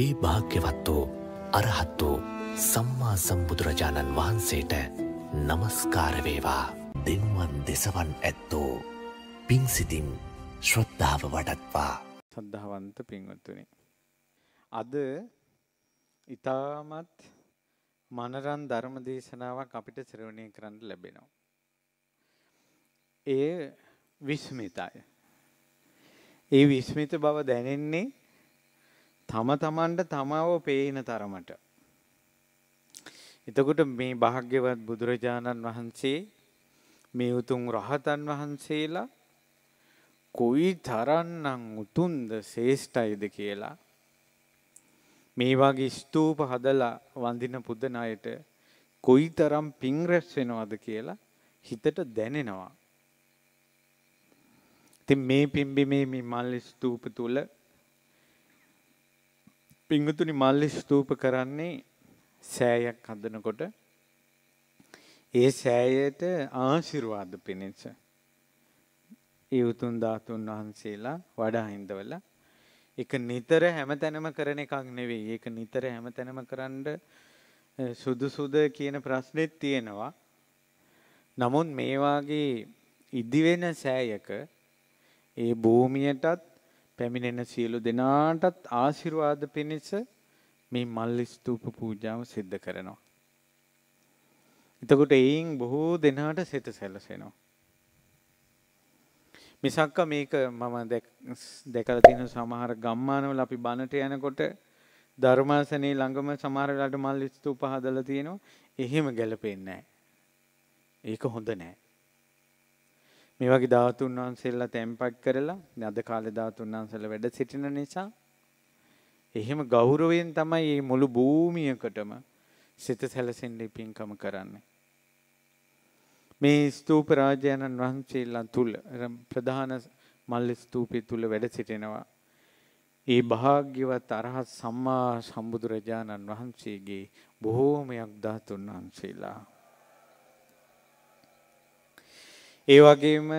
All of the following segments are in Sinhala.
ඒ භාග්‍යවත් වූ අරහත් වූ සම්මා සම්බුදුරජාණන් වහන්සේට නමස්කාරවේවා දෙම්වන් දෙසවන් ඇත්තෝ පින්සිතින් ශ්‍රද්ධාව වඩත්වා සද්ධාවන්ත පින්වත්තුනි. අද ඉතාමත් මනරන් ධර්ම දේශනාවක් අපිට ශ්‍රවණය කරන්න ලැබෙනවා. ඒ විස්මිතයි. ඒ විස්මිත බව දැනෙන්නේ තම තමන්ට තමාව පේන තරමට. එතකොට මේ භාග්‍යවත් බුදුරජාණන් වහන්සේ මේ උතුම් රහතන් වහන්සේලා කොයි තරන්නම් උතුන්ද ශේෂ්ඨයිද කියලා මේ වගේ ස්තූප හදලා වඳින පුදන අයට කොයි තරම් පිං රැස් වෙනවද කියලා හිතට දැනෙනවා. ඉතින් මේ පිම්බි මේ මල් ස්තූප තුල පිංගුතුනි මල්ලි ස්තූප කරන්නේ සෑයක් හදනකොට ඒ සෑයට ආශිර්වාද පිණිස ඒ උතුම් ධාතුන් වහන්සේලා වඩා හින්දවල ඒක නිතර හැමතැනම කරන එකක් නෙවෙයි ඒක නිතර හැමතැනම කරන්න සුදුසුද කියන ප්‍රශ්නෙත් තියෙනවා නමුත් මේ වාගේ ඉදි වෙන සෑයක ඒ භූමියටත් පැමිණෙන සියලු දෙනාටත් ආශිර්වාද පිණිස මේ මල් ස්තූප පූජාව සිද්ධ කරනවා. එතකොට එයින් බොහෝ දෙනාට සිත සැලසෙනවා. මිසක්ක මේක මම දැකලා තියෙන සමහර ගම්මානවල අපි බණට යනකොට ධර්මාසනේ ළඟම සමහර වෙලාවට මල් ස්තූප හදලා තියෙනවා. එහෙම ගැලපෙන්නේ නැහැ. ඒක හොඳ නැහැ. මේ වගේ ධාතුන් වහන්සේලා තැන්පත් කරලා අද කාලේ ධාතුන් වහන්සේලා වැඩ සිටින නිසා එහෙම ගෞරවයෙන් තමයි මේ මුළු භූමියකටම සිත සැලසෙන්නේ පින්කම කරන්නේ. මේ ස්තූප රාජයන්න් වහන්සේලා තුල ප්‍රධාන මල්ලි ස්තූපය තුල වැඩ සිටිනවා. ඒ භාග්‍යවත් අරහත් සම්මා සම්බුදුරජාණන් වහන්සේගේ බොහෝමයක් ධාතුන් වහන්සේලා ඒ වගේම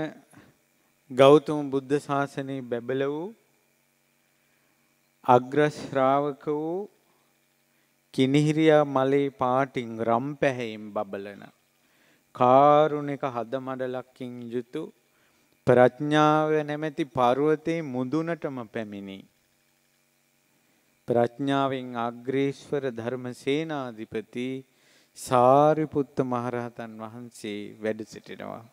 ගෞතම බුද්ධ ශාසනයේ බැබළ වූ අග්‍ර ශ්‍රාවක වූ කිනිහිරියා මලේ පාටින් රම් පැහැයෙන් බබලන කාරුණික හදමඩලක්කින් යුතු ප්‍රඥාව නැමැති පර්වතේ මුදුනටම පැමිණි ප්‍රඥාවෙන් අග්‍රේශ්වර ධර්ම සේනාධිපති සාරිපුත්ත මහරහතන් වහන්සේ වැඩ සිටිනවා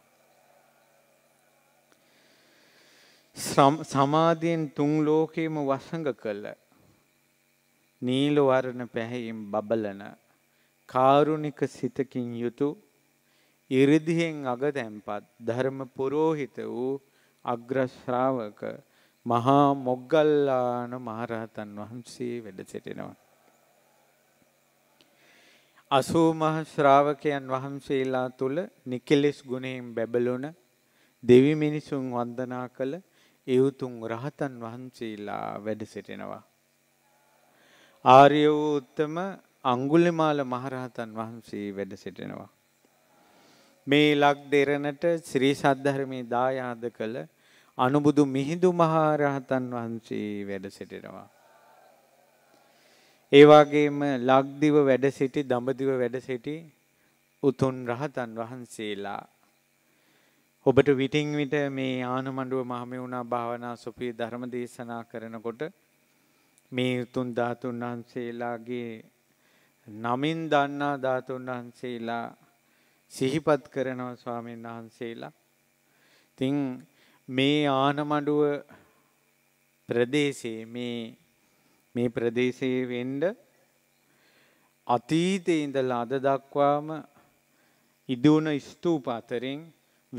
සමාධියෙන් තුන් ලෝකේම වසඟ කළ නීල වර්ණ පැහැයෙන් බබලන කාරුණික සිතකින් යුතු 이르දිහෙන් අගතැම්පත් ධර්ම පුරෝහිත වූ අග්‍ර ශ්‍රාවක මහා මොග්ගල්ලාන මහරහතන් වහන්සේ වැඩ සිටිනවා. අසූ මහ ශ්‍රාවකයන් වහන්සේලා තුල නිකලෙස් ගුණයෙන් බැබළුණ දෙවි මිනිසුන් වන්දනා කළ ඒ උතුම් රහතන් වහන්සේලා වැඩ සිටිනවා. ආර්ය වූ උත්තම අඟුලිමාල මහරහතන් වහන්සේ වැඩ සිටිනවා. මේ ලක් දෙරණට ශ්‍රී සද්ධර්මයේ දායාද කළ අනුබුදු මිහිඳු මහරහතන් වහන්සේ වැඩ සිටිනවා. ඒ වගේම ලක්දිව වැඩ සිටි දඹදිව වැඩ සිටි උතුම් රහතන් වහන්සේලා ඔබට විටින් විට මේ ආනමඬුව මහමෙවුනා භාවනා සුපී ධර්ම දේශනා කරනකොට මේ උතුම් ධාතුන් වහන්සේලාගේ නමින් දන්නා ධාතුන් වහන්සේලා සිහිපත් කරනවා ස්වාමීන් වහන්සේලා. ඉතින් මේ ආනමඬුව ප්‍රදේශයේ මේ මේ ප්‍රදේශයේ වෙන්න අතීතයේ ඉඳලා අද දක්වාම ඉදුණ ස්තූප අතරින්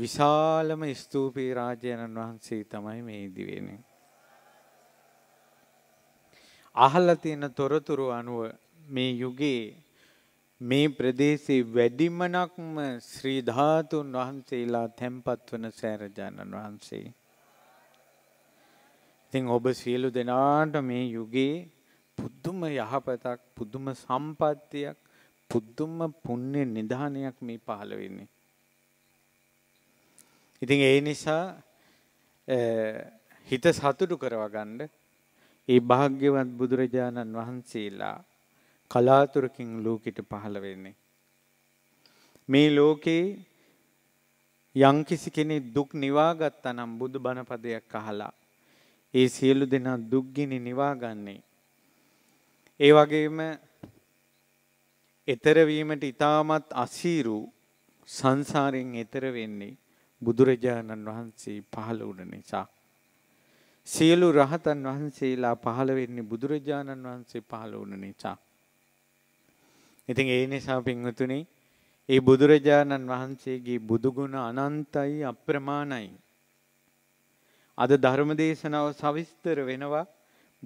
විශාලම ස්තූපී රාජයණන් වහන්සේ තමයි මේ ඉදිවෙන්නේ. අහලා තියෙන තොරතුරු අනුව මේ යුගයේ මේ ප්‍රදේශේ වැඩිමනක්ම ශ්‍රී ධාතුන් වහන්සේලා තැන්පත් වන සෑරජාණන් වහන්සේ. ඉතින් ඔබ සියලු දෙනාට මේ යුගයේ පුදුම යහපතක් පුදුම සම්පත්තියක් පුදුම පුණ්‍ය නිධානයක් මේ පහළ වෙන්නේ. ඉතින් ඒ නිසා හිත සතුටු කරවගන්න ඒ භාග්‍යවත් බුදුරජාණන් වහන්සේලා කලාතුරකින් ලෝකෙට පහළ වෙන්නේ. මේ ලෝකේ යම්කිසි කෙනෙක් දුක් නිවාගත්තා නම් බුදු බණපදයක් අහලා ඒ සියලු දෙනා දුක්ගිනි නිවාගන්නේ. ඒ වගේම ඊතර වීමට ඊටමත් අසීරු සංසාරයෙන් ඈතර වෙන්නේ බුදුරජාණන් වහන්සේ පහළ වුණ නිසා. සියලු රහතන් වහන්සේලා පහළ වෙන්නේ බුදුරජාණන් වහන්සේ පහළ වුණ නිසා. ඉතින් ඒ නිසා පින්වතුනි ඒ බුදුරජාණන් වහන්සේගේ බුදුගුණ අනන්තයි අප්‍රමාණයි. අද ධර්ම දේශනාව සවිස්තර වෙනවා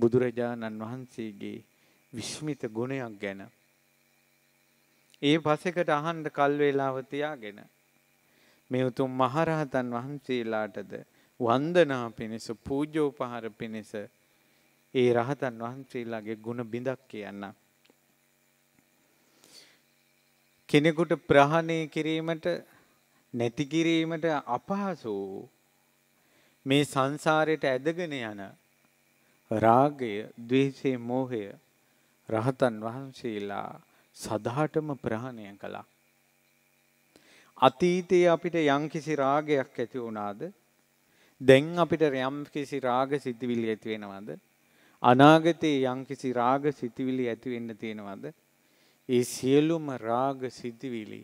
බුදුරජාණන් වහන්සේගේ විශ්මිත ගුණයක් ගැන. ඒ පසෙකට අහන්ඩ කල් වේලාව තියාගෙන මේ උතුම් මහරහතන් වහන්සේලාටද වන්දනා පිණිස පූජෝපහාර පිණිස ඒ රහතන් වහන්සේලාගේ ගුණ බිඳක් කියන්න. කෙනෙකුට ප්‍රහණය කිරීමට නැති කිරීමට අපහසු මේ සංසාරයට ඇදගෙන යන රාගය, ద్వේෂය, මෝහය රහතන් වහන්සේලා සදාටම ප්‍රහණය කළා. අතීතයේ අපිට යම්කිසි රාගයක් ඇති වුණාද? දැන් අපිට යම්කිසි රාග සිතිවිලි ඇති වෙනවද? අනාගතයේ යම්කිසි රාග සිතිවිලි ඇති වෙන්න තියෙනවද? ඒ සියලුම රාග සිතිවිලි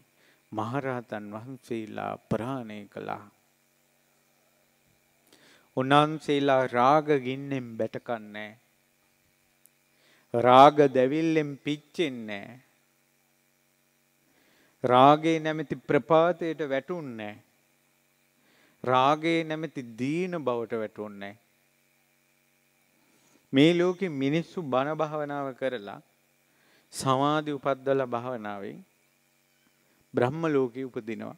මහරහතන් වහන්සේලා ප්‍රහාණය කළා. උන්වහන්සේලා රාග ගින්නෙන් බැටකන්නේ රාග දැවිල්ලෙන් පිච්චෙන්නේ නැහැ. රාගේ නැමැති ප්‍රපාතයට වැටුන්නේ රාගේ නැමැති දීන බවට වැටුන්නේ මේ ලෝකෙ මිනිස්සු බණ භාවනාව කරලා සමාධි උපද්දලා භාවනාවෙන් බ්‍රහ්ම ලෝකේ උපදිනවා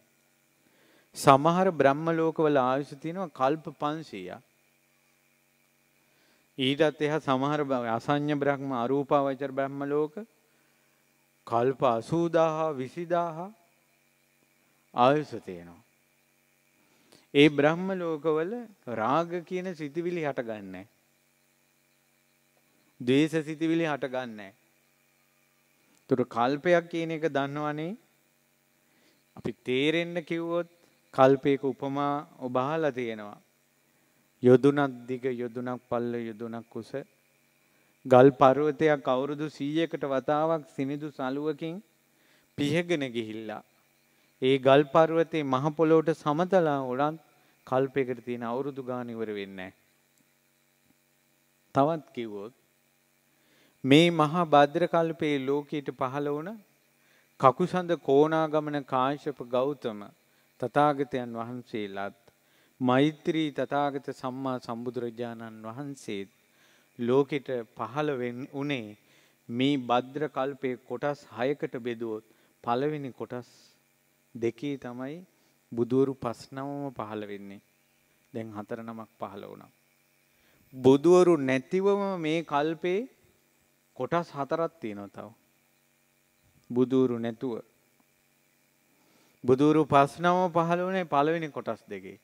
සමහර බ්‍රහ්ම ලෝකවල ආයුෂ තියෙනවා කල්ප 500ක් ඊටත් එහා සමහර අසඤ්ඤ බ්‍රහ්ම අරූපාවචර බ්‍රහ්ම ලෝක කල්ප අසූදාහා විසිදාහා ආයුස තියෙනවා. ඒ බ්‍රහ්ම ලෝකවල රාග කියන සිතිවිලි හටගන්නේ. දේශ සිතිවිලි හටගන්නේ. තුර කල්පයක් කියන එක දන්නවනේ අපි තේරෙන්න කිව්වොත් කල්පයක උපමා ඔබහලා තියෙනවා. යොදුනක් දිග යොදුනක් පල්ල යොදුනක් කුස ගල් පර්වතයක් අවුරුදු 100කට වතාවක් සිනිඳු සලුවකින් පිහගෙන ගිහිල්ලා ඒ ගල් පර්වතේ මහ පොළොවට සමතලා උනත් කල්පයකට තියෙන අවුරුදු ගාන ඉවර වෙන්නේ තවත් කිව්වොත් මේ මහා භද්‍ර කල්පයේ ලෝකයට පහළ වුණ කකුසඳ කෝණාගමන කාශ්‍යප ගෞතම තථාගතයන් වහන්සේලාත් මෛත්‍රී තථාගත සම්මා සම්බුදුරජාණන් වහන්සේත් ලෝකෙට පහළ උනේ මේ භද්‍ර කල්පයේ කොටස් 6කට බෙදුවොත් පළවෙනි කොටස් දෙකේ තමයි බුදවරු පස්නමම පහළ වෙන්නේ. දැන් හතර නමක් පහළ වුණා. බුදවරු නැතිවම මේ කල්පේ කොටස් හතරක් තියෙනවා තව. බුදවරු නැතුව බුදුරු පස්නම පහළ වනේ පළවෙනි කොටස් දෙකේ.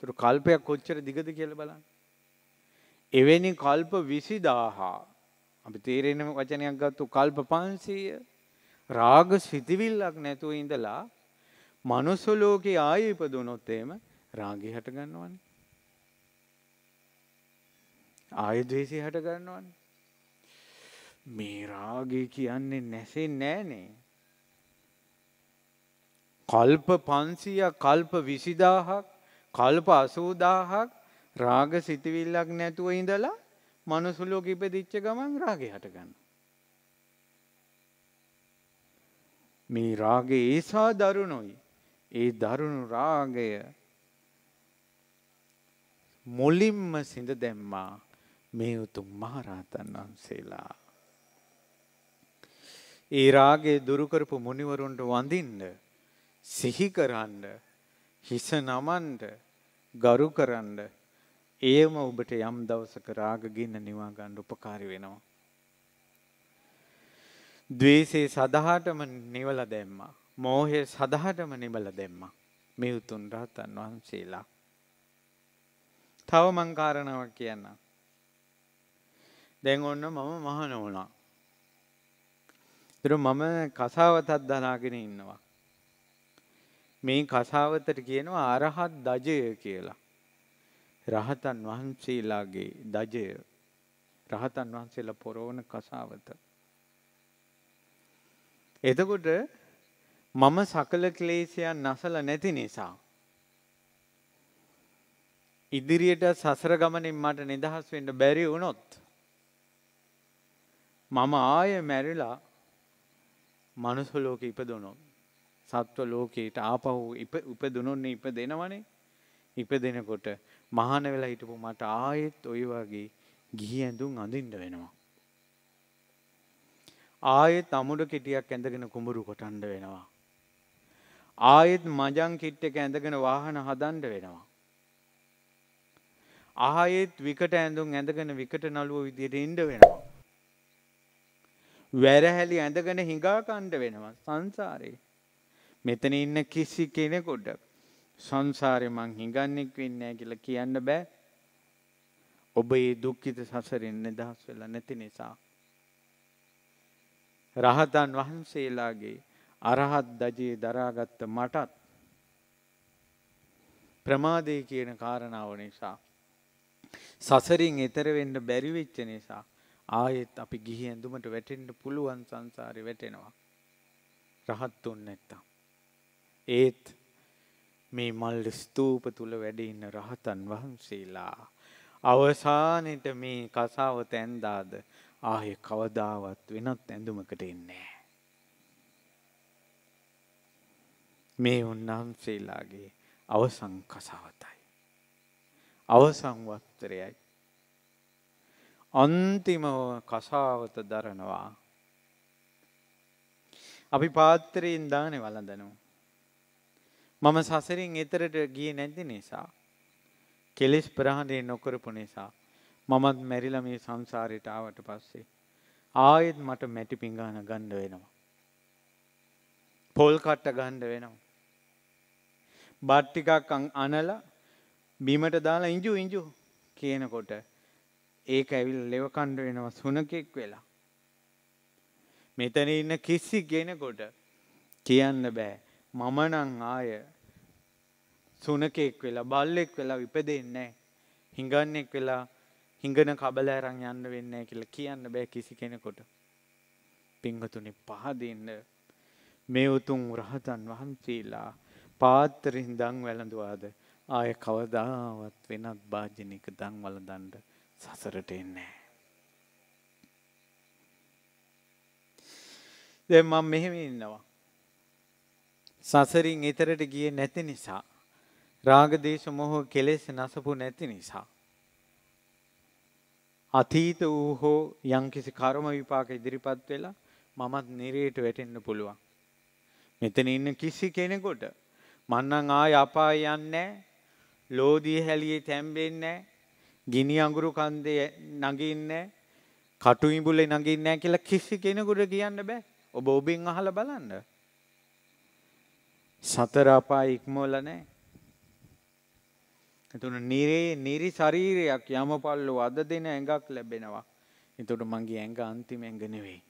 තුරු කල්පයක් කොච්චර දිගද කියල බලන්න. එවැනි කල්ප විසි දාහා අපි තේරෙනම වචනයක් ගත්තු කල්ප පන්සීය රාග සිතිවිල්ලක් නැතුව ඉඳලා මනුස්සලෝකෙ ආය ඉපදුනොත්තේම රාගි හට ගන්නවන ආය දවේසි හට ගන්නවන මේ රාගය කියන්නේ නැසේ නෑනේ කල්ප පන්සිය කල්ප විසිදාහක් කල්ප අසූදාහක් රාග සිතවිල්ලක් නැතුව ඉඳලා මනුසුලෝක ඉපදිච්ච ගමන් රාගය හටගන්න. මේ රාගය ඒසා දරුණොයි. ඒ දරුණු රාගය මුලින්ම සිඳ දැම්මා මේ උතුම් මහරහතන් වහන්සේලා. ඒ රාගේ දුරුකරපු මුනිවරුන්ට වඳින්න සිහි කරන්න හිස නමන්න ගරු කරන්න ඒම ඔබට යම් දවසක රාගගින්න නිවා ගන්න උපකාරී වෙනවා. ද්වේෂේ සදහාටම නිවලා දැම්මා. මෝහය සදහාටම නිවලා දැම්මා. මේ උතුම් රහතන් වහන්සේලා. තව මං කාරණාවක් කියන්නම්. දැන් ඔන්න මම මහන වුණා. ඒතර මම කසාවතක් දනාගෙන ඉන්නවා. මේ කසාවතට කියනවා අරහත් දජය කියලා. රහතන් වහන්සේලාගේ දජය රහතන් වහන්සේලා පොරෝණ කසාවත. එතකොට මම සකල ක්ලේශයන් නසල නැති නිසා. ඉදිරියට සසර ගමනින් මට නිදහස් වෙන්න බැරි වුණොත්. මම ආය මැරිලා මනුසලෝක ඉපදුනොත්. සත්ව ලෝකයට ආපහු උපදුනොන්නේ ඉප දෙනවනේ ඉප දෙනකොට මහාන වෙලා හිටපු මට ආයෙත් ඔය වගේ ගිහි ඇඳුම් අඳින්න වෙනවා. ආයෙත් අමුඩ කෙටියක් ඇඳගෙන කුඹුරු කොටන්න වෙනවා. ආයෙත් මජං කිට් එක ඇඳගෙන වාහන හදන්න වෙනවා. ආයෙත් විකට ඇඳුම් ඇඳගෙන විකට නළුව විදියට ඉන්න වෙනවා. වැරහැලි ඇඳගෙන හිඟා කණ්ඩ වෙනවා සංසාරේ. මෙතන ඉන්න කිසි කෙනෙකුට සංසාරේ මං හිඟන්නේක් වෙන්නේ නැහැ කියලා කියන්න බෑ. ඔබ මේ දුක්ඛිත සසරෙන් නිදහස් වෙලා නැති නිසා. රහතන් වහන්සේලාගේ අරහත් දජේ දරාගත්ත මටත් ප්‍රමාදේ කියන කාරණාව නිසා සසරින් එතර වෙන්න බැරි වෙච්ච නිසා ආයෙත් අපි ගිහි ඇඳුමට වැටෙන්න පුළුවන් සංසාරේ වැටෙනවා. රහත් තුන් නැත්තම්. ඒත් මේ මල් ස්තූප තුල වැඩ ඉන්න රහතන් වහන්සේලා අවසානෙට මේ කසාව තැන්දාද ආයේ කවදාවත් වෙනත් ඇඳුමකට එන්නේ මේ උන්වහන්සේලාගේ අවසන් කසාවතයි අවසන් වස්ත්‍රයයි අන්තිමව කසාවත දරනවා අපි පාත්‍රයෙන් දානේ වළඳනවා මම සසරින් එතරට ගිය නැති නිසා. කෙලෙස් ප්‍රහණය නොකරපු නිසා. මමත් මැරිල මේ සංසාරයට ආවට පස්සේ. ආයෙත් මට මැටි පිංගාන ගණ්ඩ වෙනවා. පොල් කට්ට ගණ්ඩ වෙනවා. බට්ටිකක් අනල බිමට දාලා ඉංජු ඉංජු කියනකොට ඒක ඇවිල් ලෙවකණ්ඩ වෙනවා සුනකෙක් වෙලා. මෙතන ඉන්න කිසි ගෙනකොට කියන්න බෑ මම නම් ආය සුනකෙක් වෙලා බල්ලෙක් වෙලා විපදෙන්නේ හිඟන්නෙක් වෙලා හිඟන කබලෑරන් යන්න වෙන්නේ කියලා කියන්න බෑ කිසි කෙනෙකුට. පිංහතුනි පහදින්න මේ උතුම් රහතන් වහන්සේලා පාත්‍රින් දන් වැළඳවාද ආය කවදාවත් වෙනත් භාජනික දන් වලදන්ඩ සසරට එන්නේ. දැ මම මෙහෙම ඉන්නවා. සසරින් එතරට ගියේ නැති නිසා රාග දේශ මොහ කෙලෙස් නසපු නැති නිසා අතීත වූ හෝ යම්කිසි කර්ම විපාක ඉදිරිපත් වෙලා මමත් නිරේට වැටෙන්න පුළුවන් මෙතන ඉන්න කිසි කෙනෙකුට මන්නම් ආය අපාය යන්නේ ලෝදී හැලියේ තැම්බෙන්නේ ගිනි අඟුරු කන්දේ නගින්නේ කටු ඉඹුලේ නගින්නේ කියලා කිසි කෙනෙකුට කියන්න බෑ ඔබ ඔබෙන් අහලා බලන්න සතර අපාය ඉක්මවලා නැහැ. එතන නිරේ නිරි ශරීරයක් යමපල්ලෝ අද දෙන ඇඟක් ලැබෙනවා. එතකොට මගේ ඇඟ අන්තිම ඇඟ නෙවෙයි.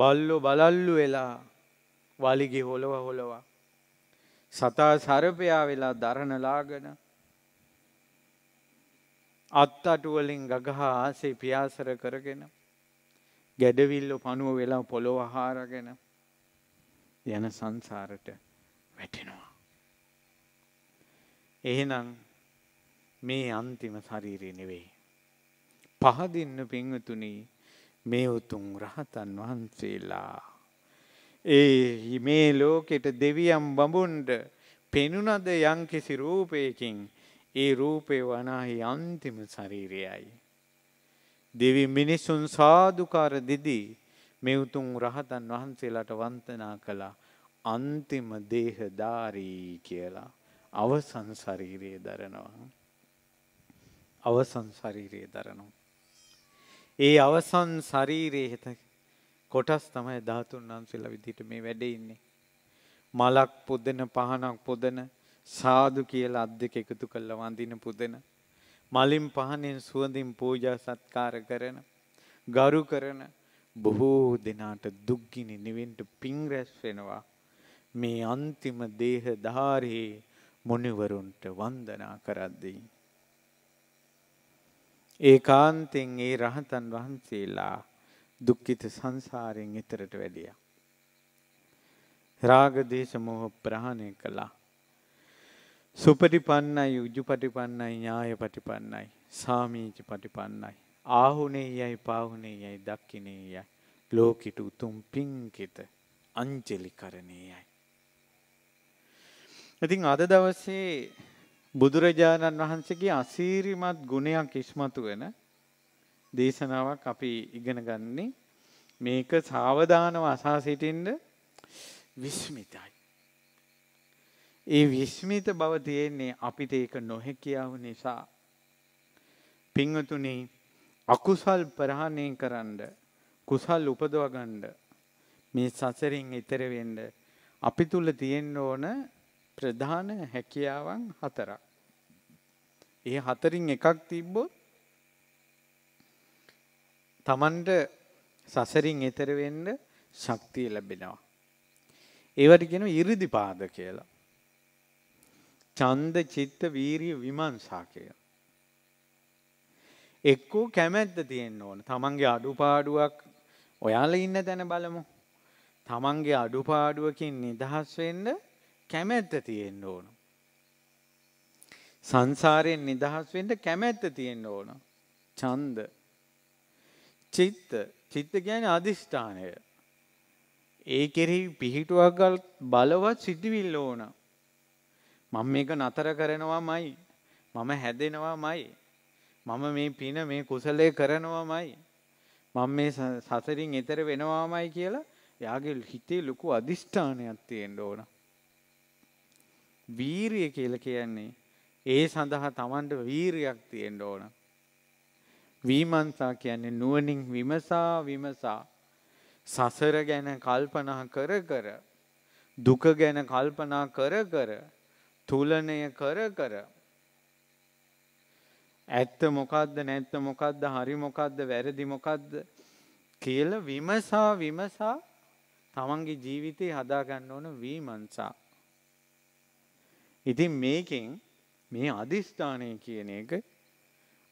බල්ලෝ බලල්ලු වෙලා වලිගේ හොලව හොලව සතා සරපයා වෙලා දරණ ලාගෙන අත්තටු වලින් ගගහා ආසේ පියාසර කරගෙන ගැඩවිල්ල පණුව වෙලා පොළොව හාරගෙන යන සංසාරට වැටෙනවා. එහෙනම් මේ අන්තිම ශරීරය නෙවෙයි. පහදින්න පින්වතුනි මේ උතුම් රහතන් වහන්සේලා ඒ මේ ලෝකෙට දෙවියම් බඹුන්ඩ පෙනුනද යම්කිසි රූපයකින් ඒ රූපය වනාහි අන්තිම ශරීරයයි. දෙවි මිනිසුන් සාධකාර දෙදී මේ උතුම් රහතන් වහන්සේලාට වන්දනා කළා අන්තිම දේහධාරී කියලා අවසන් ශරීරයේ දරනවා අවසන් ශරීරයේ දරනවා ඒ අවසන් ශරීරයේ කොටස් තමයි ධාතුන් වහන්සේලා විදිහට මේ වැඩේ ඉන්නේ මලක් පුදන පහනක් පුදන සාදු කියලා අත් දෙක එකතු කරලා වඳින පුදන මලින් පහනෙන් සුවඳින් පූජා සත්කාර කරන ගරු කරන බොහෝ දෙනාට දුක්ගිනි නිවෙන්ට පිං රැස් වෙනවා මේ අන්තිම දේහ ධාරයේ මොනිවරුන්ට වන්දනා කරද්දී. ඒ කාන්තෙන් ඒ රහතන් වහන්සේලා දුක්ඛිත සංසාරයෙන් එතරට වැඩියා. රාග දේශ මොහ ප්‍රහාණය කළා. සුපටිපන්නයි උජුපටිපන්නයි ඥායපටිපන්නයි සාමීචිපටිපන්නයි ආහුනේ යයි පාහුනේ යයි දක්කිනේ යයි ලෝකිට උතුම් පින්කිත අංජලි කරණේ යයි. ඉතින් අද දවසේ බුදුරජාණන් වහන්සේගේ අසීරිමත් ගුණයක් ඉස්මතු වෙන දේශනාවක් අපි ඉගෙන ගන්නේ මේක සාවධානව අසා සිටින්න විස්මිතයි. ඒ විස්මිත බව තියෙන්නේ අපිට ඒක නොහැකියාව නිසා. පින්වතුනි අකුසල් ප්‍රහාණය කරන්න කුසල් උපදව ගන්න මේ සසරින් ඈතර වෙන්න අපි තුල තියෙන්න ඕන ප්‍රධාන හැකියාවන් හතරක්. ඒ හතරින් එකක් තිබ්බොත් Tamanට සසරින් ඈතර වෙන්න ශක්තිය ලැබෙනවා. ඒවට කියනවා 이르දිපාද කියලා. ඡන්ද චිත්ත වීරිය විමර්ශා කියලා. එක්කෝ කැමැත්ත තියෙන්න ඕන. තමන්ගේ අඩුපාඩුවක් ඔයාල ඉන්න තැන බලමු. තමන්ගේ අඩුපාඩුවකින් නිදහස් වෙන්න කැමැත්ත තියෙන්න ඕන. සංසාරයෙන් නිදහස් වෙන්න කැමැත්ත තියෙන්න ඕන. ඡන්ද. චිත්ත. චිත්ත කියන්නේ අදිෂ්ඨානය. ඒ කෙරෙහි පිහිටුවක් බලවත් සිටිවිල්ල ඕන. මම මේක නතර කරනවාමයි. මම හැදෙනවාමයි. මම මේ පින මේ කුසලය කරනවාමයි. මම මේ සසරින් එතර වෙනවාමයි කියලා එයාගේ හිතේ ලොකු අදිෂ්ඨානයක් තියෙන්න ඕන. වීරිය කියලා කියන්නේ ඒ සඳහා Tamanට වීරියක් තියෙන්න ඕන. විමර්ශා කියන්නේ නුවණින් විමසා විමසා සසර ගැන කල්පනා කර කර දුක ගැන කල්පනා කර කර තුලණය කර කර ඇත්ත මොකක්ද නැත්ත මොකක්ද හරි මොකක්ද වැරදි මොකක්ද කියල විමසා විමසා තමන්ගේ ජීවිතය හදාගන්න ඕන වීමන්සා. ඉතින් මේකෙන් මේ අධිෂ්ඨානය කියන එක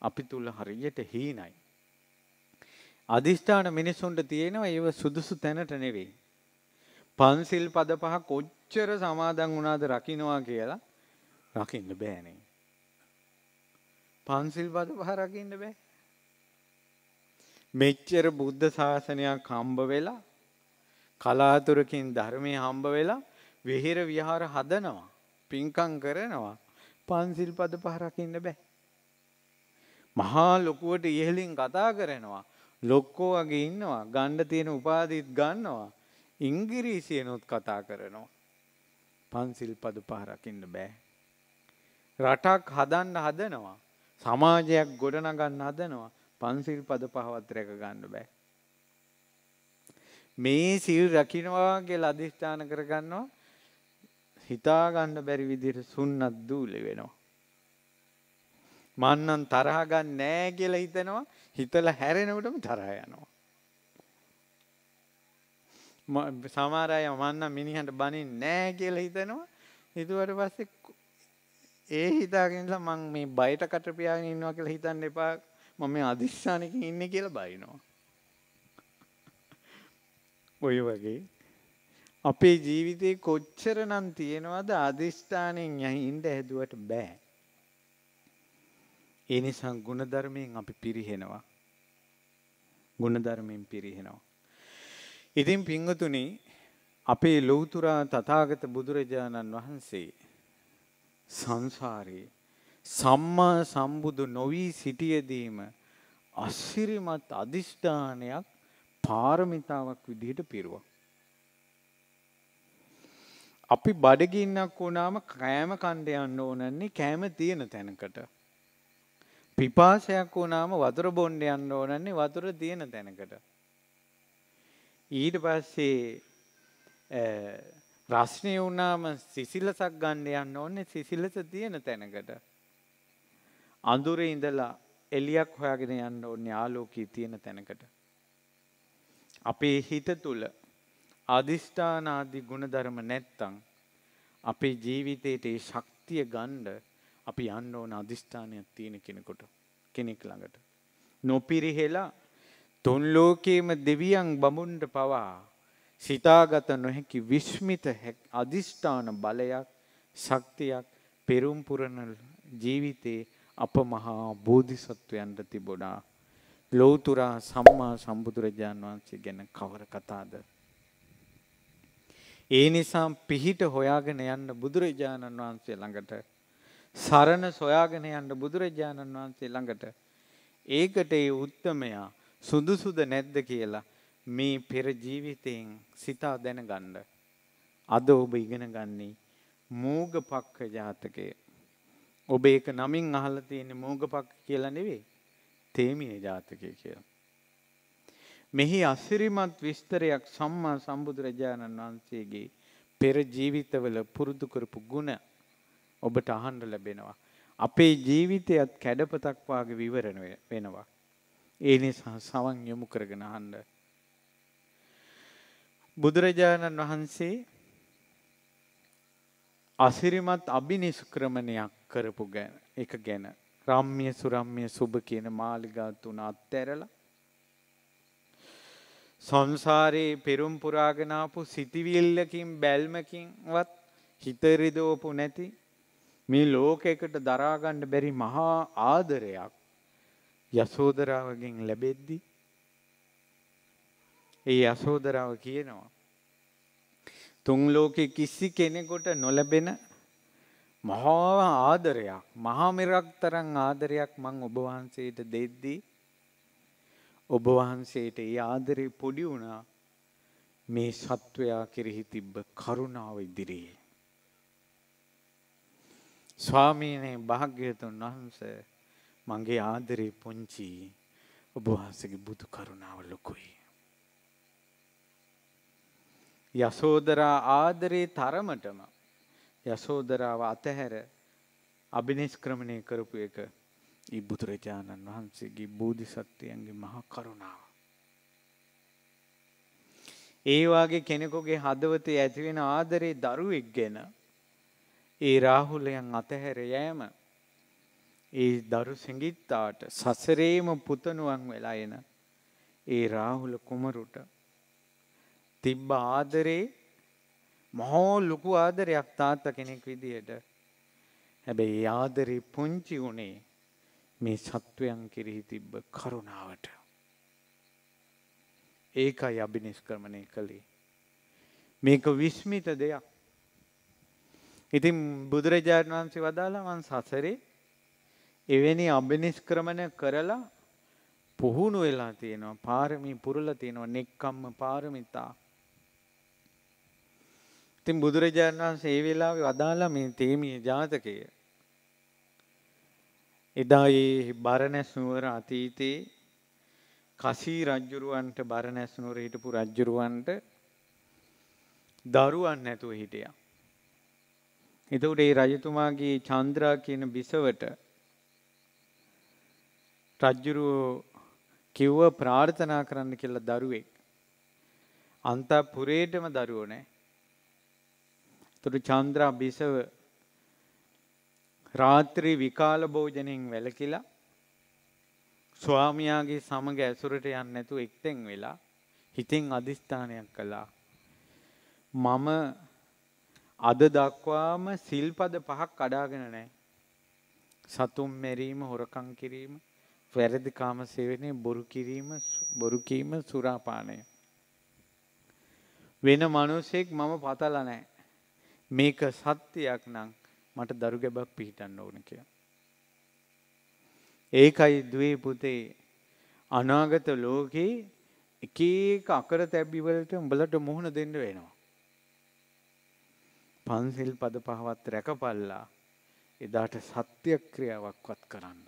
අපි තුළ හරියට හීනයි. අධිෂ්ඨාන මිනිසුන්ට තියෙනවා ඒව සුදුසු තැනට නෙවෙයි. පන්සිල් පද පහ කොච්චර සමාදන් වුණාද රකින්නවා කියලා රකින්න බෑනේ. පන්සිල් පද පහ රකින්න බෑ. මෙච්චර බුද්ධ ශාසනයක් හම්බ වෙලා කලාතුරකින් ධර්මය හම්බ වෙලා වෙහෙර විහාර හදනවා. පින්කං කරනවා. පන්සිල් පද පහ රකින්න බෑ. මහා ලොකුවට ඉහලින් කතා කරනවා. ලොක්කෝ වගේ ඉන්නවා. ගණ්ඩ තියෙන උපාදිත් ගන්නවා. ඉංගිරීසියනොත් කතා කරනවා. පන්සිල් පද පහ රකින්න බෑ. රටක් හදන්න හදනවා. සමාජයක් ගොඩනගන්න හදනවා පන්සිල් පද පහවත් රැක ගන්න බෑ. මේ සිල් රකින්නවා කියලා අදිෂ්ඨාන කරගන්නවා හිතා ගන්න බැරි විදිහට සුන්නත් දූලි වෙනවා. මන්නම් තරහ ගන්න නෑ කියලා හිතනවා හිතලා හැරෙනකොටම තරහ යනවා. සමහර අය මන්නම් මිනිහට බනින්නේ නෑ කියලා හිතනවා හිතුවට පස්සේ ඒ හිතාගෙනලා මං මේ බයට කටපියාගෙන ඉන්නවා කියලා හිතන්න එපා. මම මේ අදිස්ථානකින් ඉන්නේ කියලා බයිනවා. ඔය වගේ අපේ ජීවිතේ කොච්චරනම් තියෙනවද අදිස්ථානෙන් යහින්ද හැදුවට බෑ. ඒ නිසා ಗುಣධර්මයෙන් අපි පිරිහෙනවා. ගුණධර්මයෙන් පිරිහෙනවා. ඉතින් පිංගතුනි අපේ ලෞතුරා තථාගත බුදුරජාණන් වහන්සේ සංසාරයේ සම්මා සම්බුදු නොවී සිටියදීම අස්සිරිමත් අදිෂ්ඨානයක් පාරමිතාවක් විදිහට පිරුවා. අපි බඩගින්නක් වුණාම කෑම කණ්ඩ යන්න ඕනන්නේ කෑම තියෙන තැනකට. පිපාසයක් වුණාම වතුර බොණ්ඩ යන්න ඕනන්නේ වතුර තියෙන තැනකට. ඊට පස්සේ රශ්නය වුණාම සිසිලසක් ගන්න යන්න ඕන්නේ සිසිලස තියෙන තැනකට. අඳුරේ ඉඳලා එලියක් හොයාගෙන යන්න ඕන්නේ ආලෝකී තියෙන තැනකට. අපේ හිත තුල අදිෂ්ඨාන ආදී ගුණධර්ම නැත්තම් අපේ ජීවිතේට ඒ ශක්තිය ගන්න අපි යන්න ඕන අදිෂ්ඨානයක් තියෙන කෙනෙකුට කෙනෙක් ළඟට. නොපිරිහෙලා තුන් ලෝකයේම දෙවියන් බමුණට පවා සිතාගත නොහැකි විශ්මිත අදිෂ්ඨාන බලයක් ශක්තියක් පෙරුම් පුරන ජීවිතේ අප මහා බෝධිසත්වයන්ට තිබුණා. ලෞතුරා සම්මා සම්බුදුරජාන් වහන්සේ ගැන කවර කතාද? ඒ නිසා පිහිට හොයාගෙන යන්න බුදුරජාණන් වහන්සේ ළඟට සරණ සොයාගෙන යන්න බුදුරජාණන් වහන්සේ ළඟට ඒකට ඒ උත්තමයා සුදුසුද නැද්ද කියලා මේ පෙර ජීවිතයෙන් සිතා දැනගන්න. අද ඔබ ඉගෙන ගන්නේ මූග පක්ක ජාතකය. ඔබ ඒක නමින් අහල තියෙන මූග පක්ක කියලා නෙවේ තේමිය ජාතකය කියලා. මෙහි අසිරිමත් විස්තරයක් සම්මා සම්බුදුරජාණන් වහන්සේගේ පෙර ජීවිතවල පුරුදු කරපු ගුණ ඔබට අහන්ඩ ලැබෙනවා. අපේ ජීවිතයත් කැඩපතක් වාගේ විවරණ වෙනවා. ඒ නිසා සවන් යොමු කරගෙන අහන්ඩ. බුදුරජාණන් වහන්සේ අසිරිමත් අභිනිෂ්ක්‍රමණයක් කරපු ගැන එක ගැන රම්මිය සුරම්මිය සුබ කියන මාලිගා තුන අත්හැරලා සංසාරේ පෙරම් පුරාගෙන ආපු සිටිවිල්ලකින් බැල්මකින්වත් හිත රිදවපු නැති මේ ලෝකයකට දරා ගන්න බැරි මහා ආදරයක් යසෝදරාවගෙන් ලැබෙද්දී ඒ යසෝදරාව කියනවා. තුන් ලෝකේ කිසි කෙනෙකුට නොලැබෙන මහා ආදරයක් මහා මිරක් තරම් ආදරයක් මං ඔබ වහන්සේට දෙද්දී ඔබ වහන්සේට ඒ ආදරේ පොඩි වුණා මේ සත්වයා කෙරෙහි තිබ්බ කරුණාව ඉදිරියේ ස්වාමීනි භාග්‍යතුන් වහන්සේ මගේ ආදරේ පුංචි ඔබ වහන්සේගේ බුදු කරුණාව ලොකුයි යසෝදරා ආදරේ තරමටම යසෝදරාව අතහැර අභිනිෂ්ක්‍රමණය කරපු එක ඊ බුදුරජාණන් වහන්සේගේ බෝධිසත්වයන්ගේ මහා කරුණාව. ඒ වාගේ කෙනෙකුගේ හදවතේ ඇතිවෙන ආදරේ දරුවෙක් ගැන ඒ රාහුලයන් අතහැර යෑම ඒ දරු සංගීත්තාට සසරේම පුතණුවන් වෙලා එන ඒ රාහුල කුමරුට තිබ්බ ආදරේ මහෝ ලොකු ආදරයක් තාත්තා කෙනෙක් විදියට. හැබැයි ඒ ආදරේ පුංචි උනේ මේ සත්වයන් කෙරෙහි තිබ්බ කරුණාවට. ඒකයි අභිනිෂ්ක්‍රමණය කළේ. මේක විස්මිත දෙයක්. ඉතින් බුදුරජාණන් වහන්සේ වදාලා මං සසරේ එවැනි අභිනිෂ්ක්‍රමණය කරලා පුහුණු වෙලා තියෙනවා පාරමී පුරලා තියෙනවා නෙක්කම්ම පාරමිතා ඉතින් බුදුරජාණන් වහන්සේ ඒ වෙලාවේ වදාලා මේ තේමියේ ජාතකය. එදා ඒ බරණැස් නුවර අතීතේ කසී රජුරවන්ට බරණැස් නුවර හිටපු රජුරවන්ට දරුවන් නැතුව හිටියා. එතකොට ඒ රජතුමාගේ චන්ද්‍රා කියන බිසවට රජුරෝ කිව්ව ප්‍රාර්ථනා කරන්න කියලා දරුවෙක් අන්තපුරේටම දරුවෝ නැහැ. තුරු චන්ද්‍රා බිසව රාත්‍රී විකාල භෝජනයෙන් වැළකිලා ස්වාමියාගේ සමග ඇසුරට යන්න නැතුව එක්තෙන් වෙලා හිතෙන් අදිස්ථානයක් කළා. මම අද දක්වාම සිල්පද පහක් අඩාගෙන නෑ. සතුම් මෙරීම හොරකං කිරීම වැරදි කාම සේවනය බොරු කිරීම බොරුකීම සුරාපානය. වෙන මනුස්සෙක් මම පතල නෑ. මේක සත්‍යයක් නම් මට දරු ගැබක් පිහිටන්න ඕන කිය. ඒකයි දේ පුතේ අනාගත ලෝකයේ එක එක අකර තැබ්බිවලට උඹලට මුහුණ දෙන්න වෙනවා. පන්සිල් පද පහවත් රැකපල්ලා එදාට සත්‍ය ක්‍රියාවක්වත් කරන්න.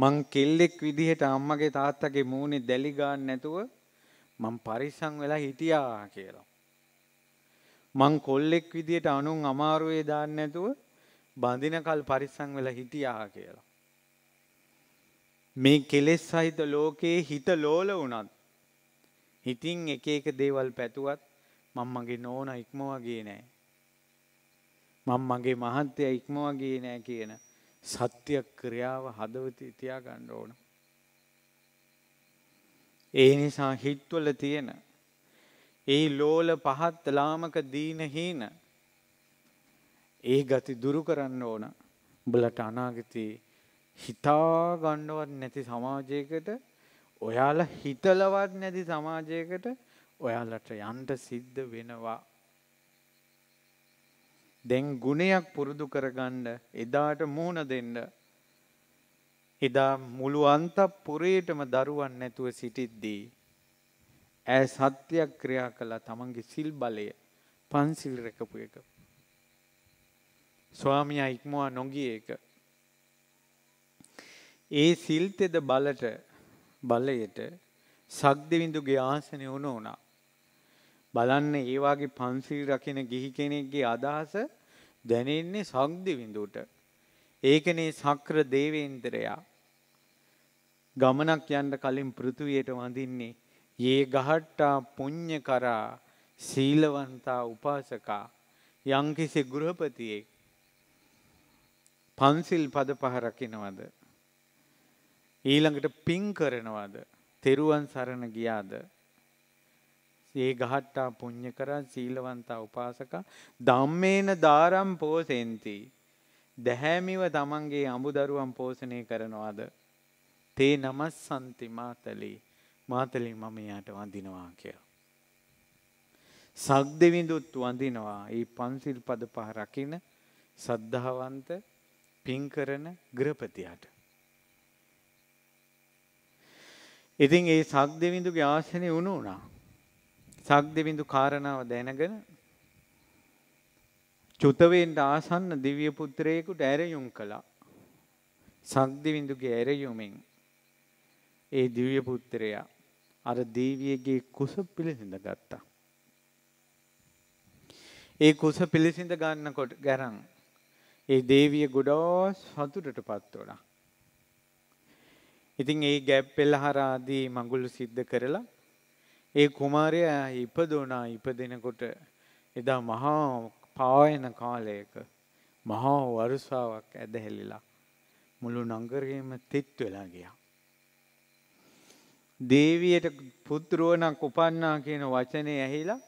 මං කෙල්ලෙක් විදිහට අම්මගේ තාත්තගේ මූුණේ දැලිගාන්න නැතුව මං පරිසං වෙලා හිටියා කියලා. මං කොල්ලෙක් විදියට අනුන් අමාරුවේ දාන්න නැතුව බඳිනකල් පරිස්සම් වෙලා හිටියා කියලා. මේ කෙලෙස් සහිත ලෝකයේ හිත ලෝල වුණත් හිතින් එක එක දේවල් පැතුවත් මම මගේ නෝන ඉක්මවා ගියේ නෑ. මම මගේ මහත්ය ඉක්මවා ගියේ නෑ කියන සත්‍ය ක්‍රියාව හදවතේ තියාගන්න ඕන. ඒ නිසා හිතවල තියෙන ඒ ලෝල පහත් ලාමක දීන හීන. ඒ ගති දුරු කරන්න ඕන. උඹලට අනාගතේ හිතා ගන්නවත් නැති සමාජයකට ඔයාලා හිතලවත් නැති සමාජයකට ඔයාලට යන්ට සිද්ධ වෙනවා. දැන් ගුණයක් පුරුදු කරගන්න එදාට මුහුණ දෙන්න. එදා මුළු අන්තපුරේටම දරුවන් නැතුව සිටිද්දී ඇය සත්‍යයක් ක්‍රියා කළා තමන්ගේ සිල් බලය පන්සිල් රැකපු එක. ස්වාමියා ඉක්මවා නොගිය එක. ඒ සිල්තෙද බලට බලයට සක්දවිඳුගේ ආසනය වුණ ඕනා. බලන්න ඒවාගේ පන්සිල් රකින ගිහි කෙනෙක්ගේ අදහස දැනෙන්නේ සක්දවිඳුට. ඒකනේ සක්‍ර දේවේන්ද්‍රයා. ගමනක් යන්න කලින් පෘථුවයට වඳින්නේ ये ගහට්ටා පුඤ්ඤ කරා සීලවන්තා උපාසකා යම්කිසි ගෘහපතියෙක් පන්සිල් පද පහ රකින්නවද ඊළඟට පින් කරනවද තෙරුවන් සරණ ගියාද ඒ ගහට්ටා පුඤ්ඤ කරා සීලවන්තා උපාසක ධම්මේන ධාරම් පෝසෙන්ති දැහැමිව තමන්ගේ අඹ දරුවන් පෝෂණය කරනවාද තේ නමස්සන්ති මාතලී මාතලින් මම යාට වඳිනවා කියලා. සක්දෙවිඳුත් වඳිනවා. ඒ පන්සිල් පද පහ රකින සද්ධාවන්ත පින්කරන ගෘහපතියට. ඉතින් ඒ සක්දෙවිඳුගේ ආසනේ උණු වුණා. සක්දෙවිඳු කාරණාව දැනගෙන චුතවෙන්ට ආසන්න දිව්‍ය පුත්‍රයෙකුට ඇරයුම් කළා. සක්දෙවිඳුගේ ඇරයුමෙන් ඒ දිව්‍ය පුත්‍රයා අර දේවියගේ කුස පිළිසිඳ ගත්තා. ඒ කුස පිළිසිඳ ගන්නකොට ගරන් ඒ දේවිය ගොඩෝ සතුටට පත් වුණා. ඉතින් ඒ ගැප් පෙළහරාදී මඟුල් සිද්ධ කරලා ඒ කුමාරයා ඉපදුණා ඉපදෙනකොට එදා මහා පායන කාලයක මහා වරුසාවක් ඇදහැලිලා මුළු නගරයේම තෙත් වෙලා ගියා. දේවියට පුත්රුවනක් උපන්නා කියන වචනය ඇහිලා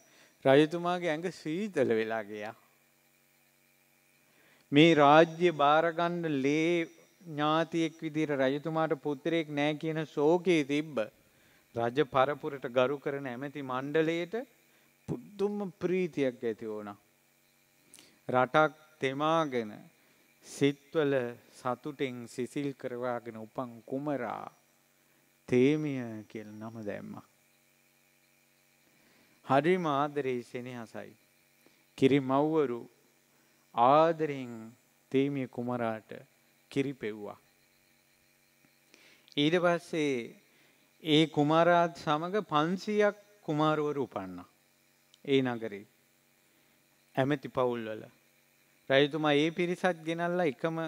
රජතුමාගේ ඇඟ සීතල වෙලා ගියා. මේ රාජ්‍ය බාරගන්න ලේ ඥාතියෙක් විදිහට රජතුමාට පුත්‍රයෙක් නැහැ කියන ශෝකයේ තිබ්බ රජ පරපුරට ගරු කරන ඇමති මණ්ඩලයට පුදුම ප්‍රීතියක් ඇති වුණා. රටක් තෙමාගෙන සිත්වල සතුටෙන් සිසිල් කරවාගෙන උපන් කුමරා තේමිය කියලා නම දැම්මා. හරිම ආදරේ සෙනෙහසයි. කිරි මව්වරු ආදරෙන් තේමිය කුමරාට කිරි පෙව්වා. ඊට පස්සේ ඒ කුමාරාත් සමග 500ක් කුමාරවරු උපන්නා. ඒ නගරේ ඇමති පවුල්වල රජතුමා ඒ පිරිසත් ගෙනල්ලා එකම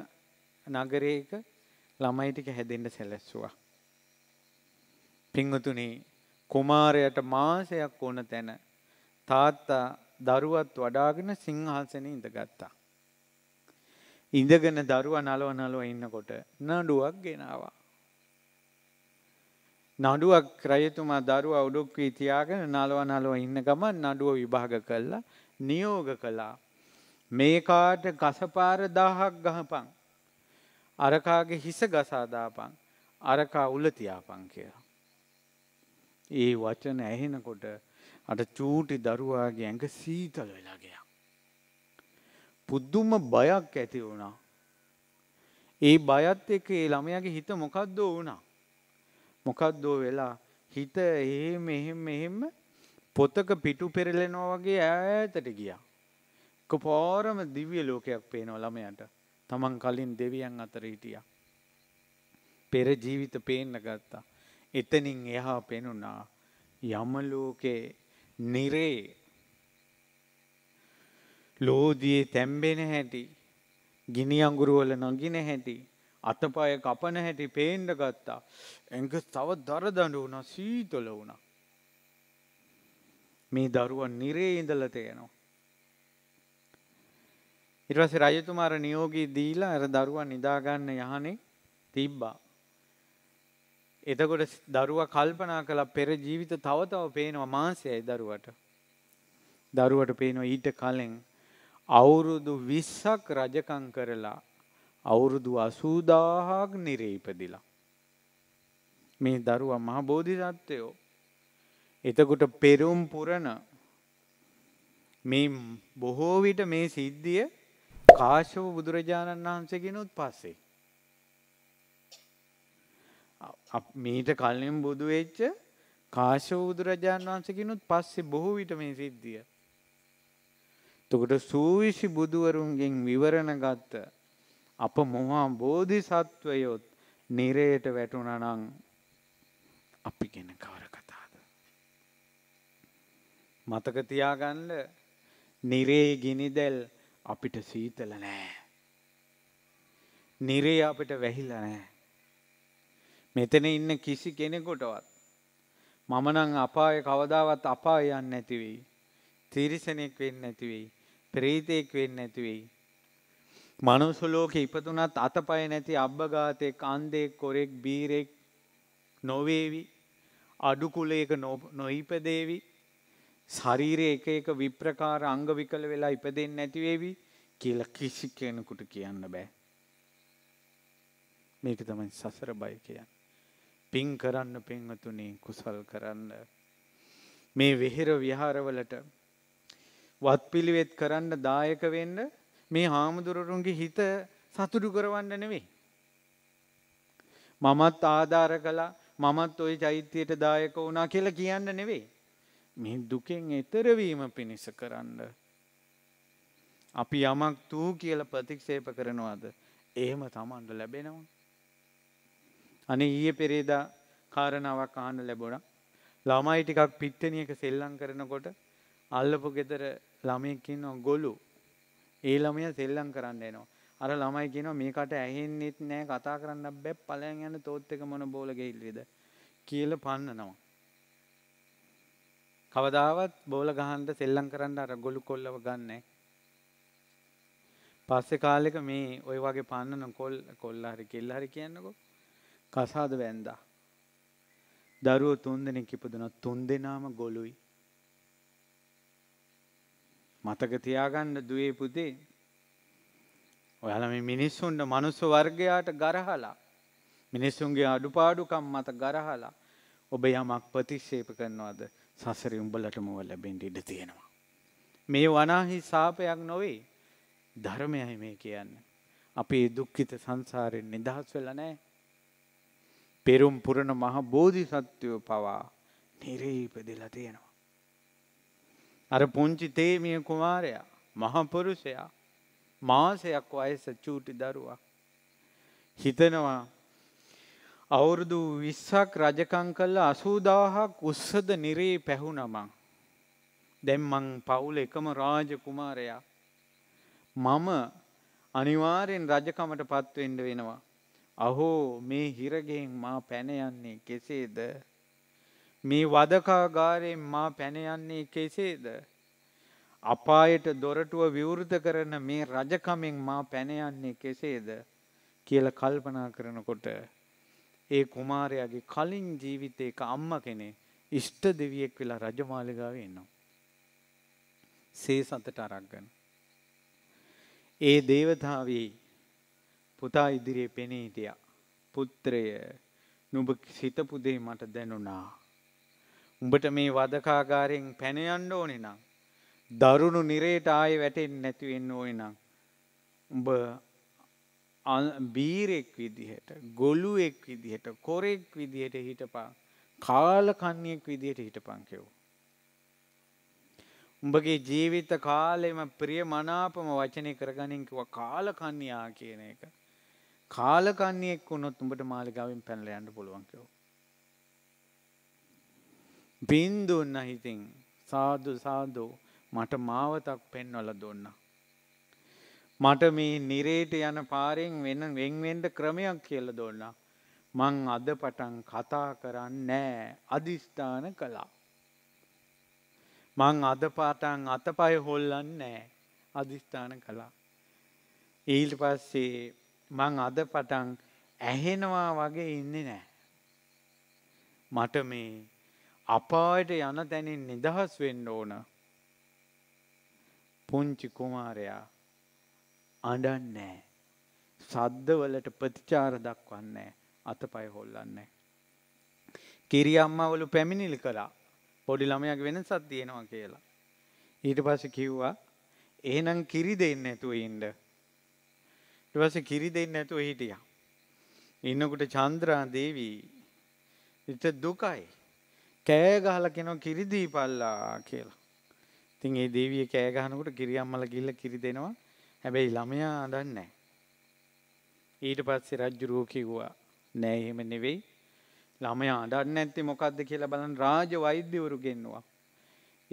නගරයක ළමයි ටික හැදෙන්න සැලැස්සුවා. පිංහතුනේ කුමාරයට මාසයක් ඕන තැන තාත්තා දරුවත් වඩාගෙන සිංහාසනය ඉඳගත්තා. ඉඳගෙන දරුව නලව නලුව ඉන්නකොට නඩුවක් ගෙනවා. නඩුවක් රජතුමා දරුව උඩුක්වී තියාගෙන නලව නලුව ඉන්න ගමන් නඩුව විභාග කල්ලා නියෝග කළා. මේකාට ගසපාර දාහක් ගහපන්. අරකාගේ හිස ගසාදාපන් අරකා උලතියාපන් කියලා. ඒ වචන ඇහෙනකොට අට චූටි දරුවාගේ ඇඟ සීතල වෙලා ගියා. පුදුම බයක් ඇති වුණා. ඒ බයත් එක්ක ඒ ළමයාගේ හිත මොකද්ද වුණා? මොකද්ද වෙලා හිත එහෙම එහෙම එහෙම පොතක පිටු පෙරලෙනවා වගේ ඈතට ගියා. එකපාරම දිව්‍ය ලෝකයක් පේනවා ළමයාට. Taman කලින් දෙවියන් අතර හිටියා. පෙර ජීවිත පේන්න ගත්තා. එතනින් එහා පෙනුනා යමලෝකේ නිරේ ලෝදියේ තැම්බෙන හැටි ගිනි අඟුරුවල නගින හැටි අතපය කපන හැටි පේන්ඩ ගත්තා ඇඟ තව දරදඬ වුණ සීතොල වුණා මේ දරුවන් නිරේ ඉඳල තියෙනවා ඉටවස රජතුමාර නියෝගී දීලා ඇර දරුවන් නිදාගන්න යහනේ තිබ්බා එතකොට දරුවා කල්පනා කළා පෙර ජීවිත තව තව පේනවා මාසයයි දරුවට. දරුවට පේනවා ඊට කලින් අවුරුදු 20ක් රජකම් කරලා අවුරුදු 80000ක් නිරේ ඉපදිලා. මේ දරුවා මහ බෝධිසත්වයෝ. එතකොට පෙරුම් පුරණ මේ බොහෝ විට මේ සිද්ධිය කාශ්‍යප බුදුරජාණන් වහන්සේ කෙනුත් පස්සේ මීට කලින් බුදු වෙච්ච කාශ්‍යප බුදුරජාණන් වහන්සේ කිනුත් පස්සේ බොහෝ විට මේ සිද්ධිය. එතකොට සූවිසි බුදුවරුන්ගෙන් විවරණ ගත්ත අප මොහා බෝධිසත්වයොත් නිරයට වැටුණා නම් අපි ගැන කවර කතාද? මතක තියාගන්න නිරේ ගිනිදෙල් අපිට සීතල නෑ. නිරේ අපිට වැහිලා නෑ. මෙතන ඉන්න කිසි කෙනෙකුටවත් මම නම් අපාය කවදාවත් අපාය යන්නේ නැති වෙයි. තිරිසනෙක් වෙන්නේ නැති වෙයි. ප්‍රේතෙක් වෙන්නේ නැති වෙයි. මනුස්ස ලෝකෙ ඉපදුනත් අතපය නැති අබ්බගාතෙක්, අන්ධෙක්, කොරෙක්, බීරෙක් නොවේවි. අඩු කුලයක නොඉපදේවි. ශරීරයේ එක එක විප්‍රකාර අංග විකල වෙලා ඉපදෙන්නේ නැති වෙවි කියලා කිසි කෙනෙකුට කියන්න බෑ. මේක තමයි සසර බය කියන්නේ. පින් කරන්න පින්වතුනි කුසල් කරන්න. මේ වෙහෙර විහාරවලට වත් පිළිවෙත් කරන්න දායක වෙන්න මේ හාමුදුරුවරුන්ගේ හිත සතුටු කරවන්න නෙවෙයි. මමත් ආධාර කළා මමත් ওই චෛත්‍යයට දායක වුණා කියලා කියන්න නෙවෙයි. මේ දුකෙන් එතර වීම පිණිස කරන්න. අපි යමක් තූ කියලා ප්‍රතික්ෂේප කරනවාද? එහෙම තමන්ට ලැබෙනවා. අනේ ඊය පෙරේදා කාරණාවක් අහන්න ලැබොන. ළමයි ටිකක් පිත්තනියක සෙල්ලං කරනකොට අල්ලපු ගෙදර ළමයකින්න ගොලු ඒ ළමය සෙල්ලං කරන්න එනවා. අර ළමයි කියන මේකට ඇහෙන්නෙත් නෑ කතා කරන්න බැප් පලයන් යන්න තෝත් එක මොන බෝල ගෙල්ලෙද කියල පන්නනවා. කවදාවත් බෝල ගහන්ට සෙල්ලං කරන්න අර ගොලු කොල්ලව ගන්න. පස්සෙ කාලෙක මේ ඔය වගේ පන්නන කොල් කොල්ලා හරි කෙල්ලා හරි කියන්නකෝ කසාද වැන්දා. දරුවෝ තුන් දෙනෙක් ඉපදුනා තුන් දෙනාම ගොළුයි. මතක තියාගන්න දුවේ පුතේ. ඔයාලා මේ මිනිස්සුන්ට මනුස්ස වර්ගයාට ගරහලා මිනිස්සුන්ගේ අඩුපාඩුකම් මත ගරහලා ඔබ යමක් ප්‍රතික්ෂේප කරනවාද සසරේ උඹලටම ඔය ලැබෙන්න ඉඩ තියෙනවා. මේ වනාහි සාපයක් නොවේ ධර්මයයි මේ කියන්නේ. අපේ දුක්ඛිත සංසාරයෙන් නිදහස් වෙලා නැහැ. පෙරුම් පුරණ මහ බෝධිසත්වයෝ පවා නිරීපදිලා තියෙනවා. අර පුංචි තේමිය කුමාරයා මහපුරුෂයා මාසයක් වයස චූටි දරුවා. හිතනවා අවුරුදු විස්සක් රජකං කල්ල අසූදාහක් උස්සද නිරේ පැහුනමං. දැම්මං පවුල එකම රාජකුමාරයා. මම අනිවාරයෙන් රජකමට පත්වෙන්ඩ වෙනවා. අහෝ මේ හිරගෙන් මා පැනයන්නේ කෙසේද? මේ වදකාගාරයෙන් මා පැනයන්නේ කෙසේද? අපායට දොරටුව විවෘත කරන මේ රජකමෙන් මා පැනයන්නේ කෙසේද කියලා කල්පනා කරනකොට ඒ කුමාරයාගේ කලින් ජීවිතේක අම්මා කෙනෙක් ඉෂ්ට දෙවියෙක් වෙලා රජමාලිගාවේ ඉන්නවා. සේ සතට අරක්ගන්න. ඒ දේවතාවී පුතා ඉදිරියේ පෙනී හිටියා. පුත්‍රය නුඹ සිතපු දේ මට දැනුණා. උඹට මේ වදකාගාරයෙන් පැන යන්න ඕනේ නම් දරුණු නිරේට ආයේ වැටෙන්නේ නැති වෙන්න ඕනේ නම් උඹ බීරෙක් විදිහට ගොළුෙක් විදිහට කොරෙක් විදිහට හිටපන් කාලකන්ණියෙක් විදිහට හිටපන් කෙවුවා. උඹගේ ජීවිත කාලෙම ප්‍රිය මනාපම වචනය කරගනින් කිව්වා කාලකන්‍යා කියන එක. කාලකන්නියෙක් වුණොත් උඹට මාලිගාවෙන් පැනලා යන්න පුළුවන් කියලා. බින්දුන්න හිතින් සාදු සාදු මට මාවතක් පෙන්වලා දුන්නා. මට මේ නිරේට යන පාරෙන් වෙන වෙන්වෙන්ඩ ක්‍රමයක් කියලා දුන්නා. මං අද පටන් කතා කරන්නේ අදිස්ථාන කළා. මං අද පාටන් අතපය හොල්ලන්නේ අදිස්ථාන කළා. ඊට පස්සේ මං අද පටන් ඇහෙනවා වගේ ඉන්නේ නෑ. මට මේ අපායට යන තැනින් නිදහස් වෙන්න ඕන. පුංචි කුමාරයා අඩන්නෑ. සද්ධවලට ප්‍රතිචාර දක්වන්නේ අතපය හොල්ලන්නේ. කිරියම්මවලු පැමිණිලි කළා පොඩි ළමයක් වෙනසක් තියෙනවා කියලා. ඊට පස්සේ කිව්වා එහෙනම් කිරි දෙන්න නැතුව ඉන්න. ඊට පස්සේ කිරි දෙන්නේ නැතුව හිටියා. ඉන්නකොට චන්ද්‍රා දේවි ඉත දුකයි. කෑ ගහලා කියනවා කිරි දීපල්ලා කියලා. ඉතින් ඒ දේවිය කෑ ගහනකොට කිරි අම්මලා ගිහිල්ලා කිරි දෙනවා. හැබැයි ළමයා දන්නේ නැහැ. ඊට පස්සේ රජුරෝ කිව්වා නෑ එහෙම නෙවෙයි. ළමයා අඬන්නේ නැත්තේ මොකද්ද කියලා බලන් රාජ වෛද්‍යවරු ගෙන්නුවා.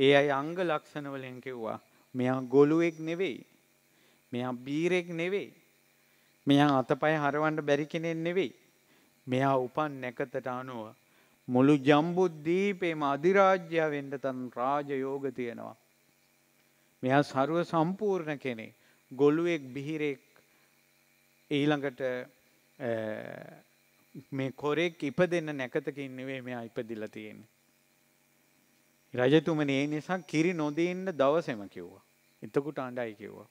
ඒ අය අංග ලක්ෂණ වලින් කිව්වා මෙයා ගොළුෙක් නෙවෙයි. මෙයා බීරෙක් නෙවෙයි. මෙයා අතපය හරවන්න බැරි කෙනෙක් නෙවෙයි. මෙයා උපන් නැකතට අනුව මුළු ජම්බුද්දීපේම අධිරාජ්‍ය වෙන්න තන් රාජයෝග තියෙනවා. මෙයා ਸਰව සම්පූර්ණ කෙනෙක්. ගොළුවෙක් බිහිරෙක් ඊළඟට මේ කොරෙක් ඉපදෙන්න නැකතකින් නෙවෙයි මෙයා ඉපදිලා තියෙන්නේ. රජතුමනි ඒ නිසා කිරි නොදෙන්න දවසෙම කිව්වා. එතකොට අඬයි කිව්වා.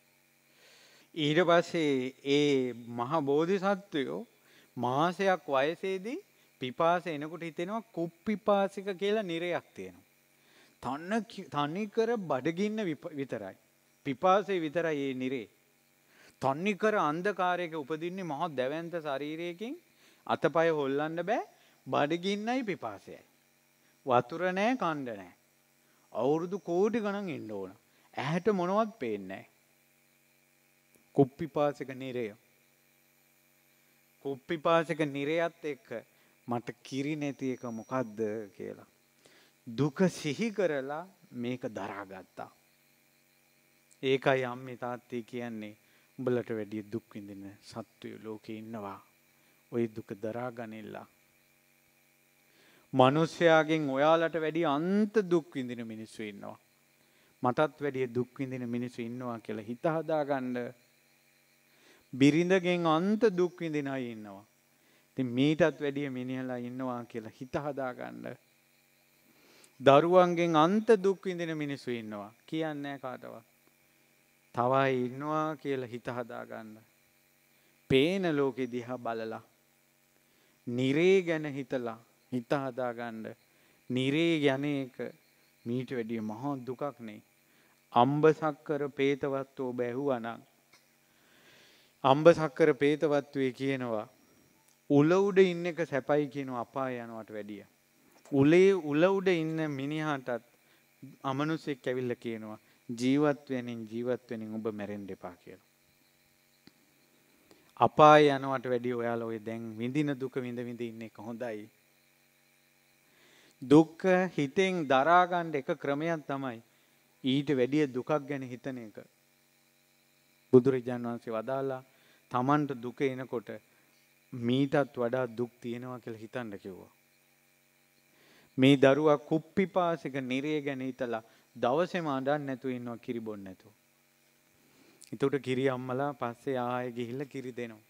ඊට පස්සේ ඒ මහ බෝධිසත්වයෝ මාසයක් වයසේදී පිපාස එනකොට හිතෙනවා කුප්පිපාසික කියලා නිරයක් තියෙනවා. තන්න තනිකර බඩගින්න විතරයි. පිපාසේ විතරයි ඒ නිරේ. තන්නිකර අන්දකාරයක උපදින්නේ මහ දැවන්ත ශරීරයකින් අතපය හොල්ලන්න බෑ බඩගින්නයි පිපාසයයි. වතුර නෑ කණ්ඩ නෑ. අවුරුදු කෝටි ගණන් ඉන්න ඕන. ඇහැට මොනවත් පේන්නේ නෑ. කුප්පිපාසක නිරය. කුප්පිපාසක නිරයත් එක්ක මට කිරි නැති එක මොකක්ද කියලා. දුක සිහි කරලා මේක දරාගත්තා. ඒකයි අම්මේ තාත්තේ කියන්නේ උඹලට වැඩිය දුක් විඳින සත්වය ලෝකේ ඉන්නවා. ওই දුක දරා ගනිලා. මිනිස්යාගෙන් ඔයාලට වැඩිය අන්ත දුක් විඳින මිනිස්සු ඉන්නවා. මටත් වැඩිය දුක් විඳින මිනිස්සු ඉන්නවා කියලා හිත හදාගන්න බිරිඳගෙන් අන්ත දුක් විඳින අය ඉන්නවා. ඉතින් මීටත් වැඩිය මිනිහලා ඉන්නවා කියලා හිත හදාගන්න. දරුවන්ගෙන් අන්ත දුක් විඳින මිනිස්සු ඉන්නවා. කියන්නේ කාටවත්. තව අය ඉන්නවා කියලා හිත හදාගන්න. පේන ලෝකෙ දිහා බලලා. නිරේ ගැන හිතලා හිත හදාගන්න. නිරේ යන එක මීට වැඩිය මහා දුකක් නේ. අම්බසක්කර පේතවත්වෝ බැහුවනම් අම්බ සක්කර පේතවත්වේ කියනවා. උලවුඩ ඉන්න එක සැපයි කියනු අපා යනුවට වැඩිය. උලේ උලවුඩ ඉන්න මිනිහාටත් අමනුසෙක් ඇවිල්ල කියනවා ජීවත්වයනින් ජීවත්වනින් ඔබ මැරෙන් දෙපා කියලා. අපා යනවට වැඩි ඔයාල ඔය දැන් විඳින දුක විඳ විඳ ඉන්න එක හොඳයි. දුක්ක හිතෙන් දරාගණ්ඩ එක ක්‍රමයක් තමයි ඊට වැඩිය දුකක් ගැන හිතන එක බුදුරජාණන් වහන්සේ වදාලා තමන්ට දුක එනකොට මීටත් වඩා දුක් තියෙනවා කියලා හිතන්න කිව්වා. මේ දරුවා කුප්පිපාසික නිරේ ගැන හිතලා දවසේම අඬන්න නැතුව ඉන්නවා කිරි බොන්න නැතුව. ඒකට කිරි අම්මලා පස්සේ ආයෙ ගිහිල්ලා කිරි දෙනවා.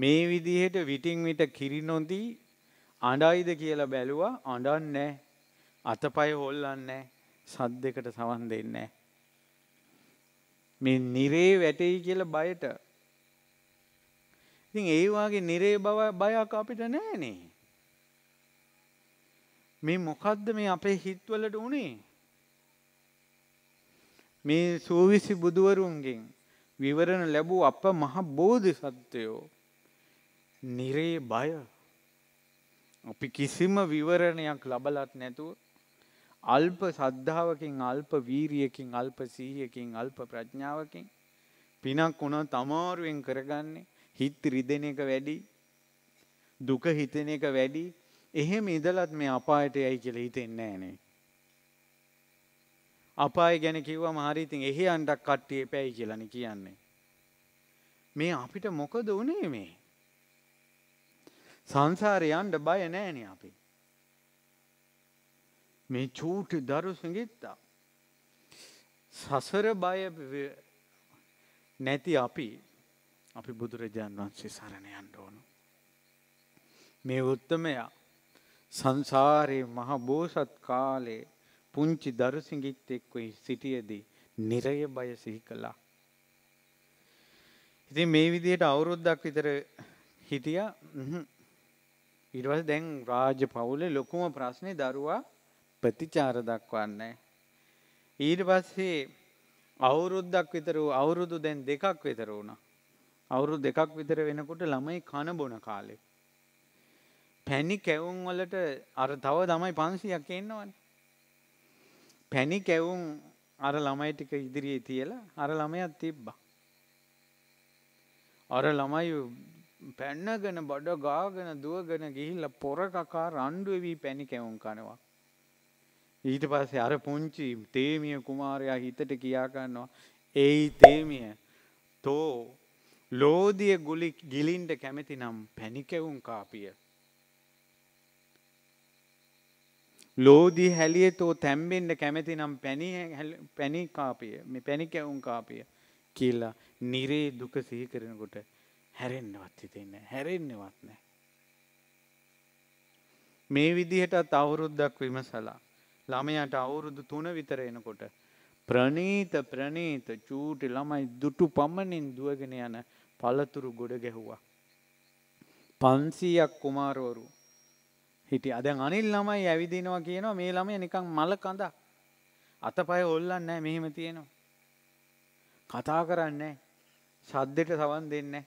මේ විදිහට විටින් විට කිරි නොදී අඬයිද කියලා බැලුවා අඬන්නේ නැහැ. අතපය හොල්ලන්නේ නැහැ. සද්දෙකට සවන් දෙන්නේ නැහැ. මේ නිරේ වැටෙයි කියලා බයට. ඉතින් ඒ වගේ නිරේ බව බයක් අපිට නැහැනේ. මේ මොකද්ද මේ අපේ හිත්වලට උනේ? මේ සූවිසි බුදුවරුන්ගෙන් විවරණ ලැබූ අප මහ බෝධිසත්වයෝ නිරේ බය අපි කිසිම විවරණයක් ලබලත් නැතුව අල්ප සද්ධාවකින් අල්ප වීරියකින් අල්ප සීහයකින් අල්ප ප්‍රඥාවකින් පිනක් වුණ තමාරුවෙන් කරගන්නේ හිත් රිදෙන එක වැඩි දුක හිතෙන එක වැඩි එහෙම ඉදලත් මේ අපායට යයි කියලා හිතෙන්නේ නෑනේ. අපාය ගැන කිව්වම හරි ඉතින් එහි අණ්ඩක් කට්ටිය පැයි කියලානේ කියන්නේ. මේ අපිට මොකද උනේ මේ? සංසාරේ යන්න බය නෑනේ අපි. මේ චූටි දරු සිඟිත්තා. සසර බය නැති අපි අපි බුදුරජාන් වහන්සේ සරණ යන්න ඕනු. මේ උත්තමයා සංසාරයේ මහ බෝසත් කාලේ පුංචි දරුසිඟිත් එක්ව සිටියදී නිරය බය සිහි කළා. ඉතින් මේ විදිහට අවුරුද්දක් විතර හිටියා. ඊට පස්සේ දැන් රාජ්‍ය පවුලේ ලොකුම ප්‍රශ්නේ දරුවා ප්‍රතිචාර දක්වන්නේ. ඊට පස්සේ අවුරුද්දක් විතර වූ අවුරුදු දැන් දෙකක් විතර වුණා. අවුරු දෙකක් විතර වෙනකොට ළමයි කන බොන කාලෙ. පැණි කැවුම් වලට අර තව තමයි 500ක් එන්නවනේ. පැණි කැවුම් අර ළමයි ටික ඉදිරියේ තියලා අර ළමයාත් තිබ්බා. අර ළමයි පැන්නගෙන බඩ ගාගෙන දුවගෙන ගිහිල්ලා පොර කකා රණ්ඩු වෙවි පැණි කැවුම් කනවා. ඊට පස්සේ අර පුංචි තේමිය කුමාරයා හිතට කියා ගන්නවා ඒයි තේමිය තෝ ලෝදිය ගුලි ගිලින්ට කැමති නම් පැණිකැවුම් කාපිය ලෝදී හැලිය තෝ තැම්බෙන්ට කැමති නම් පැණි කාපිය මේ පැණිකැවුම් කාපිය කියලා නිරේ දුක සිහි කරනකොට හැරෙන්න්නවත් හිතෙන්න හැරෙන්න්නවත් නෑ මේ විදිහටත් අවුරුද්දක් විමසලා ළමයට අවුරුදු තුන විතර එනකොට. ප්‍රනීත ප්‍රනීත චූටි ළමයි දුටු පමණින් දුවගෙන යන පළතුරු ගොඩ ගැහුවා. පන්සීයක් කුමාරෝරු. හිටි අද අනිල් ළමයි ඇවිදිනවා කියනවා මේ ළමය නිකං මල කඳක්. අතපය ඔල්ලන්න නෑ මෙහෙම තියෙනවා. කතා කරන්නේ සද්දෙට සවන් දෙන්න.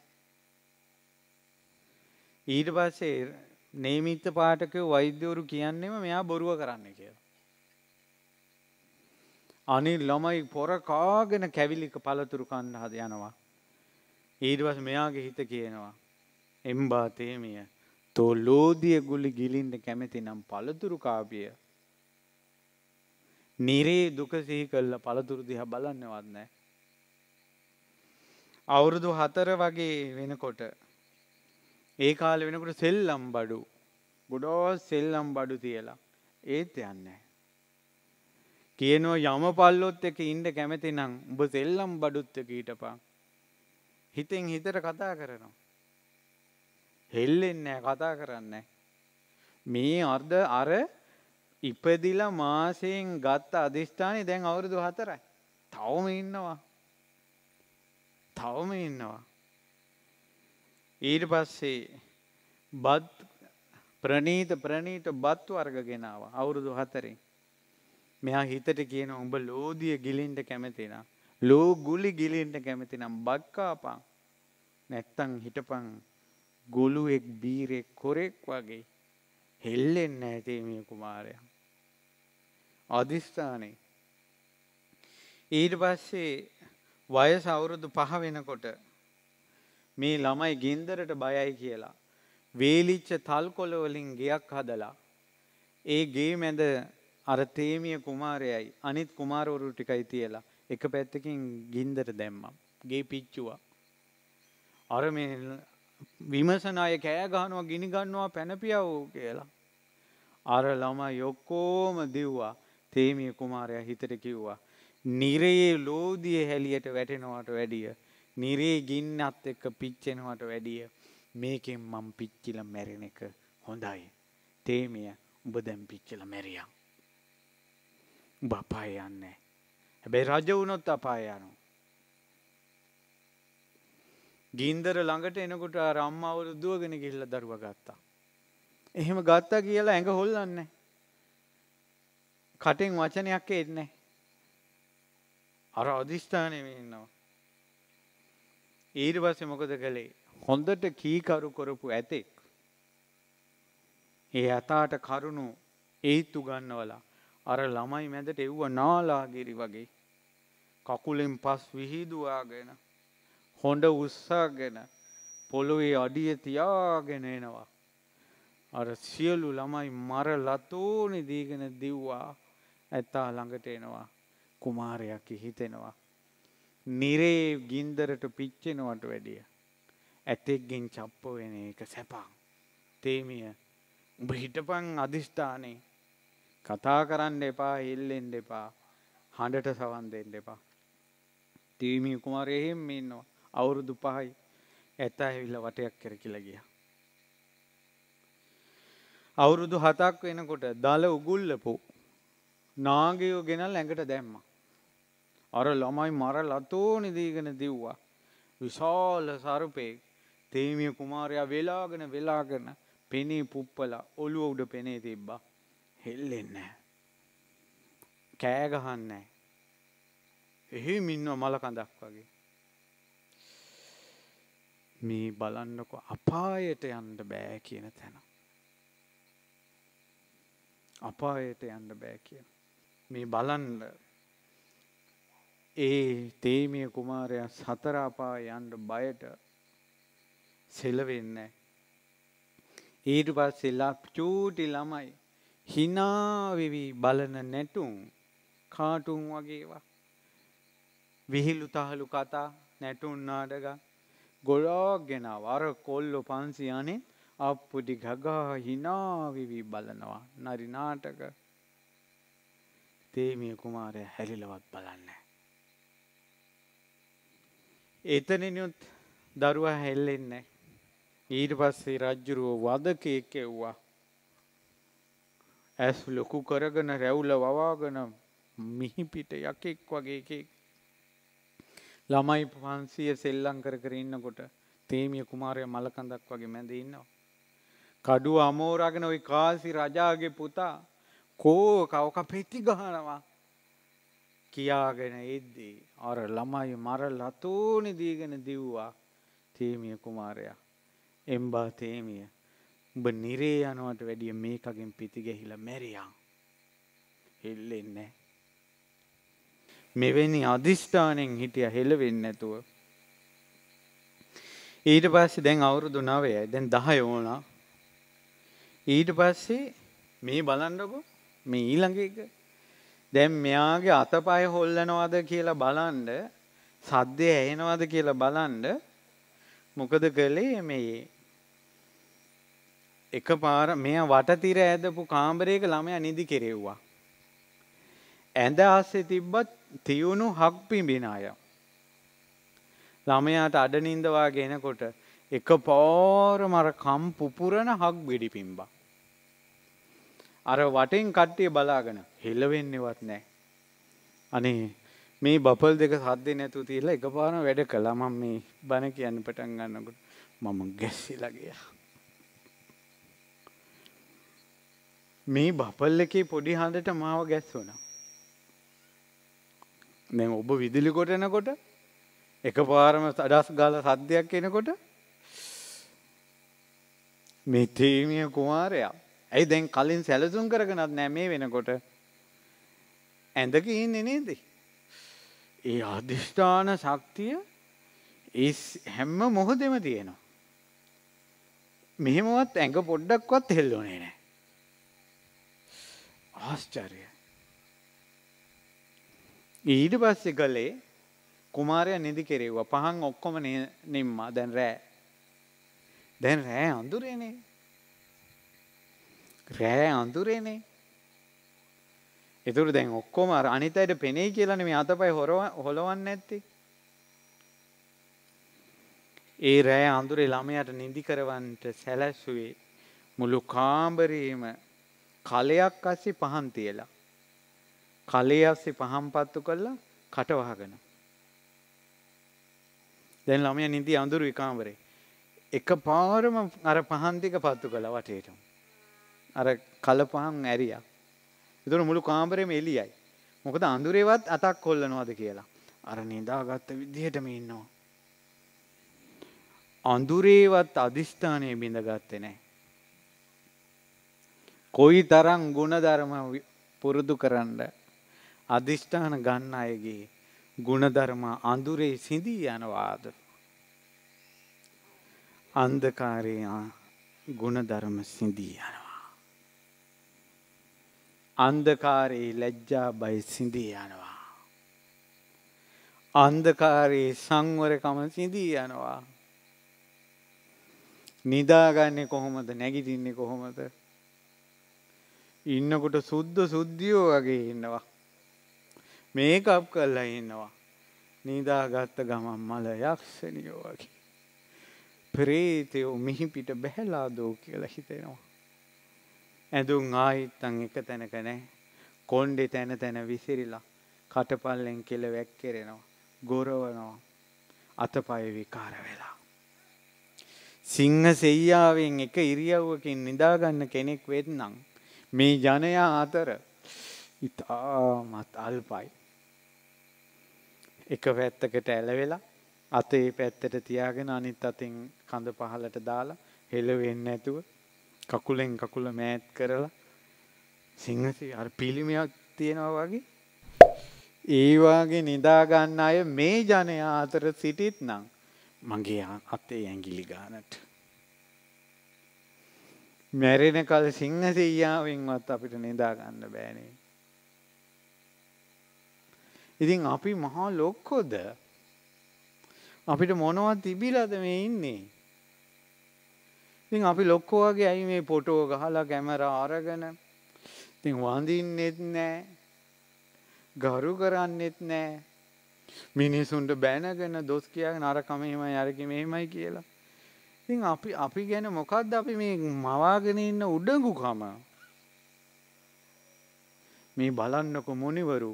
ඊට පස්සේ නේමිත්ත පාටකය වෛද්‍යවරු කියන්නෙම මෙයා බොරුව කරන්න කියලා. අනි ළමයි පොරකාගෙන කැවිලික පළතුරු කන්න හද යනවා. ඊටවස් මෙයාගේ හිත කියනවා. එම්බා තේමිය තෝ ලෝදිය ගුලි ගිලින්ට කැමැති නම් පළතුරු කාපිය. නිරේ දුක සිහි කල්ල පළතුරු දිහා බලන්නවත් නෑ. අවුරුදු හතර වගේ වෙනකොට ඒ කාල වෙනකොට සෙල්ලම් බඩු ගොඩෝ සෙල්ලම් බඩු තියලා ඒත් යන්නේ. කියනෝ යම පල්ලොත් එක ඉන්ඩ කැමති නම් උඹ සෙල්ලම් බඩුත්ත කීටපා. හිතෙන් හිතට කතා කරනවා. හෙල්ලෙන්නෑ කතා කරන්න. මේ අර්ධ අර ඉපදිල මාසයෙන් ගත්ත අධිෂ්ඨානය දැන් අවුරුදු හතරයි. තවම ඉන්නවා. තවම ඉන්නවා. ඊට පස්සේ බත් ප්‍රනීත ප්‍රනීත බත් වර්ග ගෙනාව අවුරුදු හතරෙන්. මෙයා හිතට කියන උඹ ලෝදිය ගිලින්ට කැමතිනම් ලෝ ගුලි ගිලින්ට කැමතිනම් බක්කාපං නැත්තං හිටපං ගොළුෙක් බීරෙක් කොරෙක් වගේ හෙල්ලෙන්න ඇතේ මිය කුමාරයා අධිස්ථානේ ඊට පස්සේ වයස අවුරුදු 5 වෙනකොට මේ ළමයි ගින්දරට බයයි කියලා වේලිච්ච තල්කොළ වලින් ගෙයක් හදලා ඒ ගේ මැද අර තේමිය කුමාරයයි අනිත් කුමාරවරු ටිකයි තියලා එක පැත්තකින් ගින්දර දැම්මම් ගේ පිච්චුවා. අර මේ විමසන අය කෑගහනවා ගිනි ගන්නවා පැනපියවෝ කියලා. අර ළමා යොක්කෝම දිව්වා තේමිය කුමාරය හිතට කිව්වා. නිරයේ ලෝදිය හැලියට වැටෙනවට වැඩිය. නිරේ ගින්නත් එක්ක පිච්චෙනවට වැඩිය. මේකෙන් මම් පිච්චිල මැරෙන එක හොඳයි. තේමිය උඹ දැම් පිච්චිල මැරියම්. උඹ අපාය යන්නේ. හැබැයි රජ වුණොත් අපාය යනවා. ගින්දර ළඟට එනකොට අර අම්මාවල දුවගෙන ගිහිල්ලා දරුවා ගත්තා. එහෙම ගත්තා කියලා ඇඟ හොල්ලන්නේ කටෙන් වචනයක් එන්නේ අර අධිෂ්ඨානය ඉන්නවා. ඊට පස්සේ මොකද කළේ? හොඳට කීකරු කරපු ඇතෙක්. ඒ ඇතාට කරුණු ඒත්තු ගන්නවලා අර ළමයි මැදට එව්ව නාලාගිරි වගේ කකුලෙන් පස් විහිදුවාගෙන හොඬ උස්සාගෙන පොළොවේ අඩිය තියාගෙන එනවා අර සියලු ළමයි මර ලතෝනි දීගෙන දිව්වා ඇත්තා ළඟට එනවා කුමාරයක් හිතෙනවා නිරේ ගින්දරට පිච්චෙනවට වැඩිය. ඇතෙක්ගෙන් චප්ප වෙන එක සැපං. තේමිය උඹ හිටපං අධිෂ්ඨානේ කතා කරන්න එපා එල්ලෙන් දෙපා හඬට සවන් දෙන්න එපා. දීමී කුමාරය එහෙම ඉන්නවා අවුරුදු පහයි ඇත ඇවිල්ල වටයක් කර කියලා ගිය. අවුරුදු හතක් වෙනකොට දල උගුල්ලපු නාගයෝ ගෙනල් ඇඟට දැම්ම. අර ළමයි මර ලතෝනි දීගෙන දිව්වා. විශාල සරුපේ තේමිය කුමාරයා වෙලාගෙන වෙලාගෙන පෙනේ පුප්පලා ඔළුව උඩ පෙනේ තිබ්බා. හෙල්ලෙන්නේ කෑ ගහන්නේ එහෙම ඉන්නවා මලකඳක් වගේ මේ බලන්නකො අපායට යන්න බෑ කියන තැන අපායට යන්න බෑ කියන මේ බලන්න ඒ තේමිය කුමාරය සතර අපාය යන්න බයට සෙලවෙන්නේ ඊට පස්සේ ලක් චූටි ළමයි හිනාවෙවි බලන නැටුම් කාටුම් වගේවා. විහිල්ලු තහලු කතා නැටුන් නාඩග ගොඩාක් ගෙන වර කොල්ලො පන්සියනෙන් අප්පුඩි ගගා හිනාවිවී බලනවා නරි නාටක තේමිය කුමාරය හැරිලවත් බලන්න. එතනනුත් දරුවා හැල්ලෙන්නේ. ඊට පස්සේ රජ්ජුරුව වදකයෙක් එව්වා ඇස් ලොකු කරගෙන රැවුල වවාගෙන මිහිපිට යකෙක් වගේ එකෙක් ළමයි 500 සෙල්ලම් කර කර ඉන්නකොට තේමිය කුමාරයා මලකඳක් වගේ මැද ඉන්නවා. කඩුව අමෝරාගෙන ওই කාසි රජාගේ පුතා කෝ කවක පෙති ගහනවා කියාගෙන එද්දී අර ළමයි මර ලතෝනි දීගෙන දිව්වා තේමිය කුමාරයා එම්බා තේමිය උඹ නිරේ යනවට වැඩිය මේකගෙන් පිතිගැහිලා මැරියා. හෙල්ලෙන්නේ. මෙවැනි අධිෂ්ඨානෙන් හිටිය හෙලවෙන්න නැතුව. ඊට පස්සේ දැන් අවුරුදු නවයයි දැන් දහ යෝනා ඊට පස්සේ මේ බලන්නකො මේ ඊළඟ එක දැන් මෙයාගේ අතපය හොල්ලනවද කියලා බලන්ඩ සද්දය ඇහෙනවද කියලා බලන්ඩ මොකද කළේ මේ එක පාර මෙය වටතිර ඇදපු කාම්බරයක ළමය නිදි කෙරෙව්වා. ඇඳ අස්සේ තිබ්බත් තියුණු හක් පිඹින අය. ළමයාට අඩනින්දවා ගෙනකොට එක පෝර මර කම් පුපුරණ හක් බිඩි පිම්බා. අර වටෙන් කට්ටිය බලාගෙන හෙල්ලවෙන්නවත් නෑ. අනේ මේ බපල් දෙක සද්දේ නැතු තියලා එකපාරම වැඩ කළා මම මේ බණ කියන්න පටන් ගන්නකොට මම ගැස්සිලා ගියා. මේ බපල් එකේ පොඩි හඳට මාව ගැස්සුණා. දැන් ඔබ විදුලි කොටනකොට එකපාරම අඩස් ගාලා සද්දයක් එනකොට මේ තේමිය කුමාරයා. ඇයි දැන් කලින් සැලසුම් කරගෙනත් නෑ මේ වෙනකොට ඇඳක ඉන්නේ නේද? ඒ අදිෂ්ඨාන ශක්තිය ඒ හැම මොහොතෙම තියෙනවා. මෙහෙමවත් ඇඟ පොඩ්ඩක්වත් හෙල්ලුනේ නෑ. ආශ්චර්ය. ඊට පස්සේ ගලේ කුමාරයා නිදි කෙරෙව්වා. පහන් ඔක්කොම නිම්මා. දැන් රෑ. දැන් රෑ අඳුරේනේ. රෑ අඳුරේනේ. ඒතර දැන් ඔක්කොම අර අනිත් අයට පෙනේ කියලානේ මේ අතපය හොලවන්නේ නැත්තේ. ඒ රෑ අඳුරේ ළමයාට නිදි කරවන්නට සැලැස්සුවේ මුළු කාමරේම කලයක් අස්සි පහන් තියලා. කලේ අස්සි පහම් පත්තු කල්ලා කටවහගෙන. දැන් ළමය නිදි අඳුරු විකාම්වරේ. එක පාරම අර පහන්තික පත්තු කළ වටේට. අර කල පහන් ඇරිය. ඉතුර මුළු කාම්බරෙම එලියයි. මොකද අඳුරේවත් අතක් කොල්ලනවාද කියලා. අර නිදාගත්ත විදිහටම ඉන්නවා. අඳුරේවත් අධිෂ්ඨානය බිඳගත්තේ නෑ. කොයි තරම් ගුණධර්ම පුරුදු කරන්න අධිෂ්ඨාන ගන්න අයගේ ගුණධර්ම අඳුරේ සිඳී යනවාද. අන්දකාරයා ගුණධර්ම සිඳී යනවා. අන්දකාරයේ ලැජ්ජා බයි සිඳී යනවා. අන්දකාරයේ සංවරකම සිඳී යනවා. නිදාගන්නේ කොහොමද නැගිටින්නේ කොහොමද ඉන්නකොට සුද්ද සුද්ධියෝ වගේ ඉන්නවා. මේකප් කල්ලා ඉන්නවා. නීදාගත්ත ගමන් මල යක්ෂණියෝ වගේ. ප්‍රේතයෝ මිහි පිට බැහැලා දෝ කියලා හිතෙනවා. ඇඳුම් ආයිත්තන් එක තැනක නෑ. කොණ්ඩෙ තැන තැන විසිරිලා කටපල්ලෙන් කෙල වැක්කෙරෙනවා. ගොරවනවා. අතපය විකාර වෙලා. සිංහ සෙයියාවෙන් එක ඉරියව්වකින් නිදාගන්න කෙනෙක් වෙත්නම් මේ ජනයා අතර ඉතාමත් අල්පයි. එක පැත්තකට ඇලවෙලා අතේ පැත්තට තියාගෙන අනිත් අතින් කඳ පහලට දාලා හෙලවෙන්න ඇතුව කකුලෙන් කකුල මෑත් කරලා සිංහසි අ පිළිමයක් තියෙනවා වගේ ඒවාගේ නිදාගන්න අය මේ ජනයා අතර සිටිත් නම් මගේ අතේ ඇගිලි ගානට මැරෙන කල සිංහ සෙයියාවෙන්වත් අපිට නිදාගන්න බෑනේ. ඉතින් අපි මහා ලොක්කොද අපිට මොනවත් තිබිලද මේ ඉන්නේ. ඉතින් අපි ලොක්කෝගේ ඇයි මේ පොටෝ ගහලා කැමර ආරගෙන ඉතින් වඳින්නෙත් නෑ ගරු කරන්නෙත් නෑ මිනිසුන්ට බැනගෙන දොස් කියගෙන අරකම එහෙමයි අරක මෙහෙමයි කියලා ඉතින් අපි අපි ගැන මොකක්ද අපි මේ මවාගෙන ඉන්න උඩඟුකම මේ බලන්නකො මොනිවරු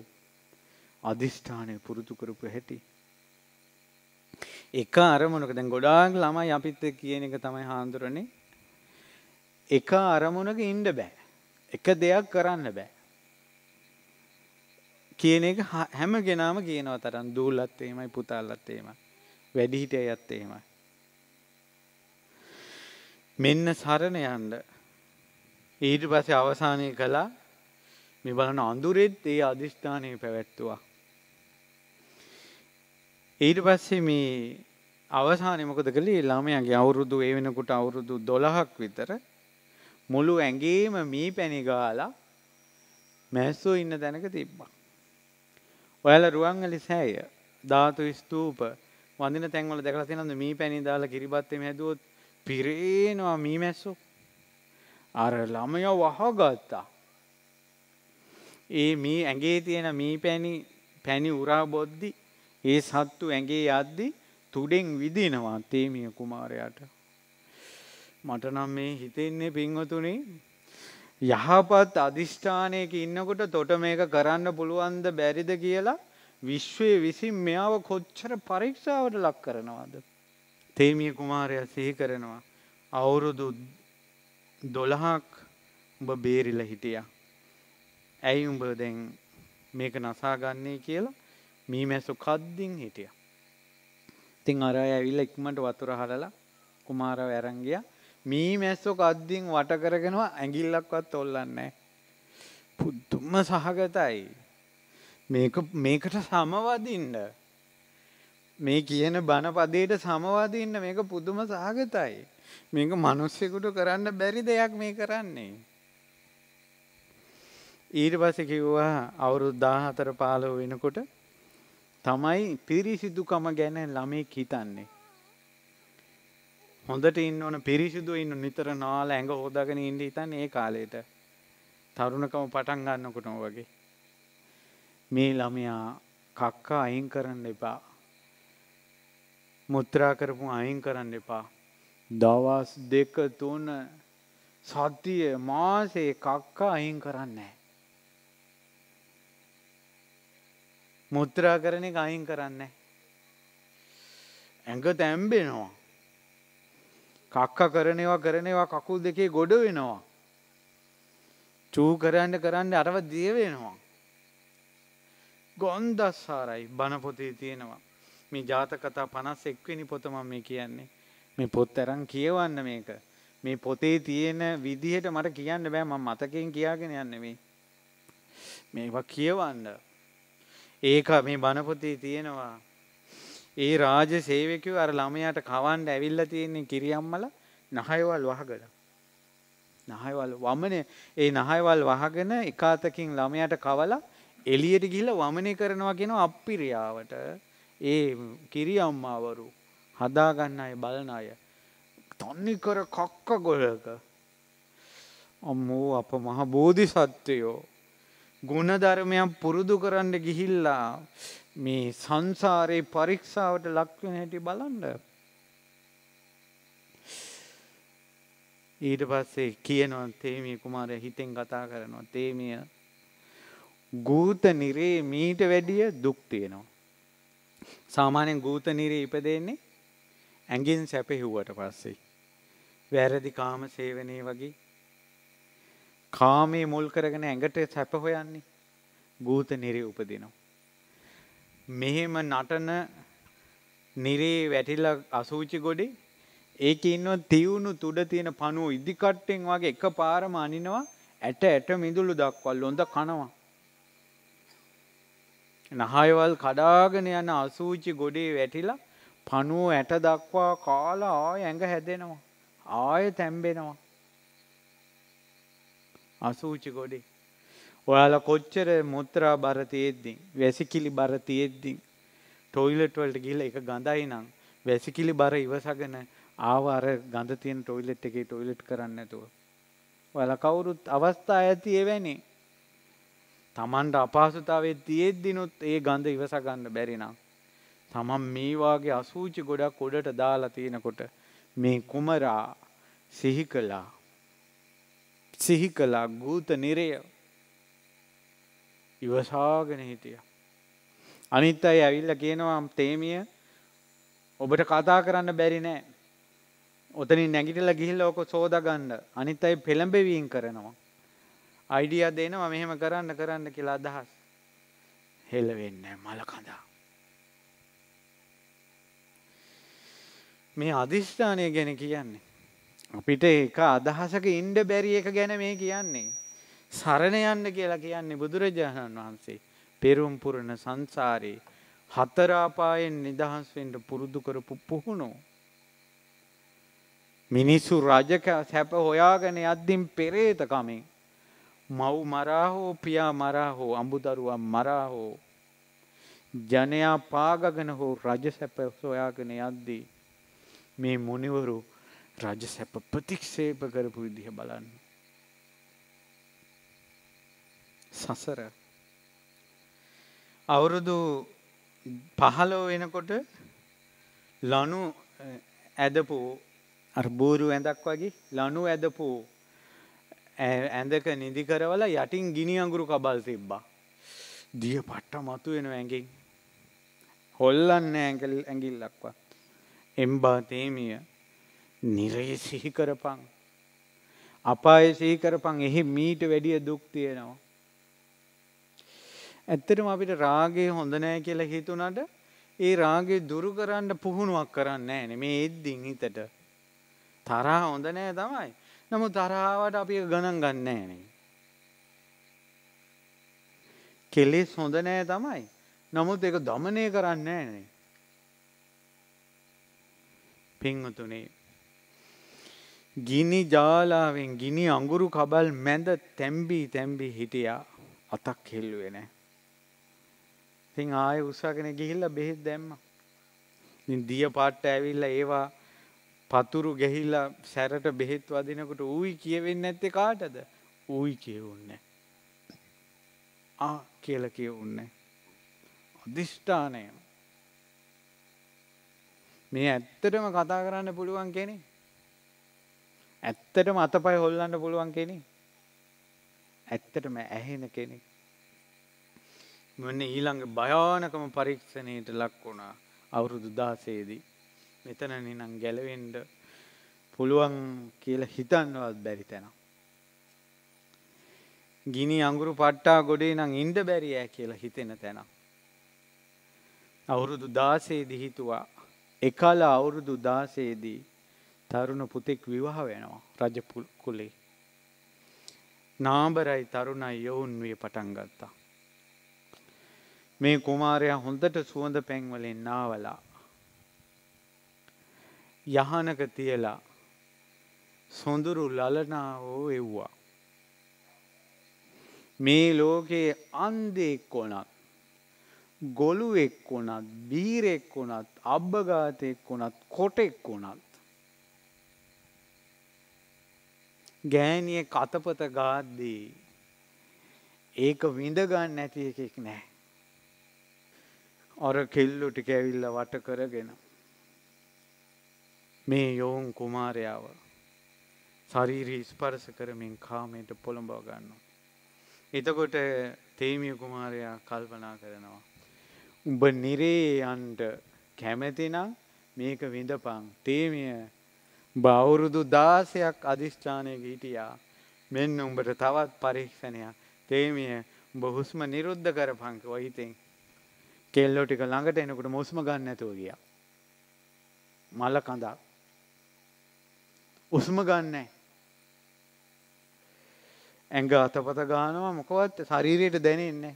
අධිෂ්ඨානය පුරුදු කරපු හැටි එක අරමුණක දැන් ගොඩාක් ළමයි අපිත් කියන එක තමයි හාමුදුරනේ එක අරමුණක ඉන්න බෑ එක දෙයක් කරන්න බෑ කියන එක හැම ගෙනාම කියනව තරම් දූලත් එහෙමයි පුතාලත් එහෙමයි වැඩිහිටියයත් එහෙමයි මෙන්න සරණ යන්න. ඊට පස්සේ අවසානය කළා මේ බලන අඳුරෙත් ඒ අධිෂ්ඨානය පැවැත්තුවා. ඊට පස්සේ මේ අවසානයේ මොකද කළේ ළමයාගේ අවුරුදු ඒ වෙනකොට අවුරුදු 12ක් විතර මුළු ඇඟේම මී පැණි ගාලා මැස්සෝ ඉන්න තැනක තිබ්බා. ඔයාලා රුවන්වැලි සෑය ධාතු ස්තූප වඳින තැන්වල දැකලා තියෙනවද මී පැණි දාලා කිරිබත් එමෙ හැදුවොත් පිරේනවා මීමැස්සෝ අර ළමය වහගත්තා. ඒ මේ ඇගේ තියෙන මී පැණි පැණි උරා බොද්දි ඒ සත්තු ඇගේ යද්දි තුඩෙන් විදිනවා තේමිය කුමාරයාට. මට නම් මේ හිතෙන්නේ පින්වතුනේ යහපත් අධිෂ්ඨානයක ඉන්නකොට තොට මේක කරන්න පුළුවන්ද බැරිද කියලා විශ්වය විසින් මෙයාව කොච්චර පරීක්ෂාවට ලක් කරනවාද. තේමිය කුමාරය සිහි කරනවා අවුරුදු දොළහක් උඹ බේරිල හිටිය. ඇයි උඹ දැන් මේක නසාගන්නේ කියලා මී මැසු කද්දිින් හිටිය. තිං අර ඇවිල්ල ඉක්මට වතුර හලලා කුමාරව ඇරංගිය මී මැස්සෝ කද්දිින් වටකරගෙනවා ඇගිල්ලක්වත් ඔොල්ලන්නේ. පුද්දුම සහගතයි මේකට සමවදින්ට මේ කියන බණපදයට සමවාද ඉන්න මේක පුදුම සහගතයි. මේක මිනිස්සුෙකුට කරන්න බැරි දෙයක් මේ කරන්නේ. ඊට පස්සේ කිව්වා අවුරුදු 14 15 වෙනකොට තමයි පිරිසිදුකම ගැන ළමෙක් හිතන්නේ. හොඳට ඉන්න ඕන පිරිසිදු ඉන්න නිතර නාල ඇඟ හොදාගෙන ඉන්න හිතන්නේ ඒ කාලේට. තරුණකම පටන් ගන්නකොටම වගේ. මේ ළමයා කක්කා අයින් කරන්න එපා. මුත්‍රා කරපු අයින් කරන්න එපා. දවස් දෙක තුන සතිය මාසේ කක්ක අයින් කරන්නේ. මුත්‍රා කරන එක අයින් කරන්න. ඇඟ තැම්බෙනවා. කක්ක කරනවා කරනවා කකුල් දෙකේ ගොඩ වෙනවා. චූ කරන්න කරන්න අරව දිය වෙනවා. ගොන්දස්සාරයි බණපොතේ තියෙනවා. මේ ජාතකතා පනස් එක්වෙනි පොතම මේ කියන්නේ. මේ පොත් ඇරන් කියවන්න මේක. මේ පොතේ තියෙන විදිහට මට කියන්න බෑ මම මතකෙන් කියාගෙන යන්නෙමේ. මේවා කියවන්න. ඒක මේ බණපොතේ තියෙනවා. ඒ රාජ සේවකයෝ අර ළමයාට කවන්න ඇවිල්ලා තියෙන්නේ කිරියම්මල නහයවල් වහගෙන. නහයවල් වමනේ ඒ නහයවල් වහගෙන එකාතකින් ළමයාට කවලා එළියට ගිහිල්ලා වමනේ කරනවා කියන අප්පිරියාවට ඒ කිරියම්මාවරු හදාගන්න අය බලන අය තන්නේ කර කක්ක ගොලක අම්මෝ අප මහ බෝධි සත්වයෝ ගුණධර්මයක් පුරුදු කරන්න ගිහිල්ලා මේ සංසාරයේ පරීක්ෂාවට ලක්වෙන හැටි බලන්න ඊට පස්සේ කියනවා තේමිය කුමාරය හිතෙන් කතා කරනවා තේමිය ගූත නිරේ මීට වැඩිය දුක් තියෙනවා සාමාන්‍යයෙන් ගූතනීරය ඉපදෙන්නේ ඇඟින් සැපෙහිව්වට පස්සේ. වැරදි කාම සේවනයේ වගේ කාමයේ මුල් කරගෙන ඇඟට සැප හොයන්නේ භූත නිරේ උපදිනවා. මෙහෙම නටන නිරේ වැටිලා අසූචි ගොඩේ ඒක ඉන්නව තියුණු තුඩ තියෙන පණුව ඉදිකට්ටෙන් වගේ එක පාරම අනිනවා ඇට ඇට මිදුළු දක්වල් ොඳ කනවා. නහයවල් කඩාගෙන යන අසූචි ගොඩේ වැටිලා පණුව ඇට දක්වා කාලා ආය ඇඟ හැදෙනවා. ආය තැම්බෙනවා. අසූචි ගොඩේ. ඔයාල කොච්චර මුත්‍රා බර තියෙද්දි, වැසිකිලි බර තියෙද්දි, ටොයිලට් වලට ගිහලා ඒක ගඳයි නම් වැසිකිලි බර ඉවසගෙන ආව අර ගඳ තියෙන ටොයිලට් එකේ ටොයිලට් කරන්න නැතුව. ඔයාලා කවුරුත් අවස්ථා ඇති එවැනි තමන්ට අපහසුතාවේ තියෙද්දිනුත් ඒ ගඳ ඉවසගන්න බැරිනම්. තමන් මේවාගේ අසූචි ගොඩක් කොඩට දාලා තියෙනකොට මේ කුමරා සිහි කලා සිහි කලා ගූත නිරය ඉවසාගෙන හිටිය. අනිත් අයි ඇවිල්ල කියනවාම් තේමිය ඔබට කතා කරන්න බැරි නෑ. ඔතනින් නැගිටල ගිහිල්ල ඕක සෝදගන්න අනිත් අයි පෙළඹෙවීන් කරනවා. අයිඩිය දෙනවා මෙහෙම කරන්න කරන්න කියලා අදහස් හෙලවෙන්න මලකඳා. මේ අධිෂ්ඨානය ගැන කියන්නේ. අපිට එක අදහසක ඉන්ඩ බැරි එක ගැන මේ කියන්නේ. සරණ යන්න කියලා කියන්නේ බුදුරජාණන් වහන්සේ පෙරුම්පුරණ සංසාරයේ හතරාපායෙන් නිදහස්වෙන්ට පුරුදු කරපු පුහුණු. මිනිස්සු රජක සැප හොයාගෙන අද්දිම් පෙරේතකමින් මව් මරා හෝ පියා මරා හෝ අඹුදරුවා මරා හෝ ජනයා පාගගෙන හෝ රජ සැප සොයාගෙන යද්දී මේ මොනිවරු රජ සැප ප්‍රතික්ෂේප කරපු විදිහ බලන්න. සසර අවුරුදු පහලෝ වෙනකොට ලනු ඇදපු අර්බූරු ඇඳක් වගේ ලනු ඇදපු ඇඳක නිදි කරවල යටින් ගිනි අඟුරු කබල් තිබ්බා. දිය පට්ට මතු වෙන ඇඟින්. හොල්ලන්න ඇඟල් ඇඟිල්ලක්වා. එම්බාතේමිය නිරයේ සිහිකරපං. අපාය සිහිකරපං එහි මීට වැඩිය දුක් තියෙනවා. ඇත්තටම අපිට රාගේ හොඳ නෑ කියලා හිතුනට ඒ රාගේ දුරු කරන්න පුහුණුවක් කරන්න නෑන මේ එද්දින් හිතට තරහා හොඳ නෑ තමයි නමු දරාවට අපි ගණන් ගන්නෑ නේ. කෙලෙස් හොඳ නෑ තමයි. නමුත් ඒක දමනය කරන්න නේ. පිංහතුනේ. ගිනි ජාලාවෙන් ගිනි අඟුරු කබල් මැද තැම්බී තැම්බි හිටියා අතක් හෙල්ලුවේ නෑ. තින් ආය උසාගෙන ගිහිල්ල බෙහෙත් දැම්ම. දිය පාට්ට ඇවිල්ල ඒවා පතුරු ගැහිල්ලා සැරට බෙහෙත් වදිනකොට ඌයි කියවෙන්න ඇත්තේ කාටද ඌයි කියවුන්න. ආ කියල කියවුන්න. අධිෂ්ඨානය. මේ ඇත්තටම කතා කරන්න පුළුවන් කෙනෙ. ඇත්තටම අතපයි හොල්ලන්න පුළුවන් කෙනෙ. ඇත්තටම ඇහෙන කෙනෙක්. මෙන්න ඊළඟ භයානකම පරීක්ෂණයට ලක් වුණා අවුරුදු දාසේදී. මෙතන නිනම් ගැලවෙන්ඩ පුළුවන් කියල හිතන්නවත් බැරි තැන. ගිනි අංගුරු පට්ටා ගොඩේ නම් ඉන්ඩ බැරිය කියලා හිතෙන තැන. අවුරුදු දාසේදි හිතුවා එකල අවුරුදු දාසේදී තරුණ පුතෙක් විවාහ වෙනවා රජ කුලේ. නාබරයි තරුණයි යොවුන් විය පටන් ගත්තා. මේ කුමාරයා හොඳට සුවඳ පැන්වලෙන් නාවලා යහනක තියලා සොඳුරු ලලනාවෝ එව්වා. මේ ලෝකයේ අන්දෙක් වනත් ගොළුවෙක් වනත් බීරෙක් වනත් අබ්භගාතයෙක් වනත් කොටෙක් වනත්. ගෑනිය කතපත ගාද්දී ඒක විඳගන්න නැති එකෙක් නෑ. අර කෙල්ලු ටික ඇවිල්ල වට කරගෙන. මේ යෝන් කුමාරයාව ශරීරී ස්පර්ශ කරමින් කාමයට පොළඹව ගන්නවා. එතකොට තේමිය කුමාරයා කල්පනා කරනවා. උඹ නිරේ යන්ට කැමැතිනම් මේක විඳපං තේමිය බෞරුදු දාසයක් අධිෂ්ඨානයක හිටියා මෙන්න උඹට තවත් පරීක්ෂණයක් තේමිය උඹ හුස්ම නිරුද්ධ කරපංක වහිතෙන් කෙල්ලෝ ටික ළඟට එනකොට මුස්ම ගන්න නැතුව ගියා මල කඳක් උස්ම ගන්නෑ. ඇඟ අතපත ගානවා මොකවත් ශරීරයට දැනෙන්නේ.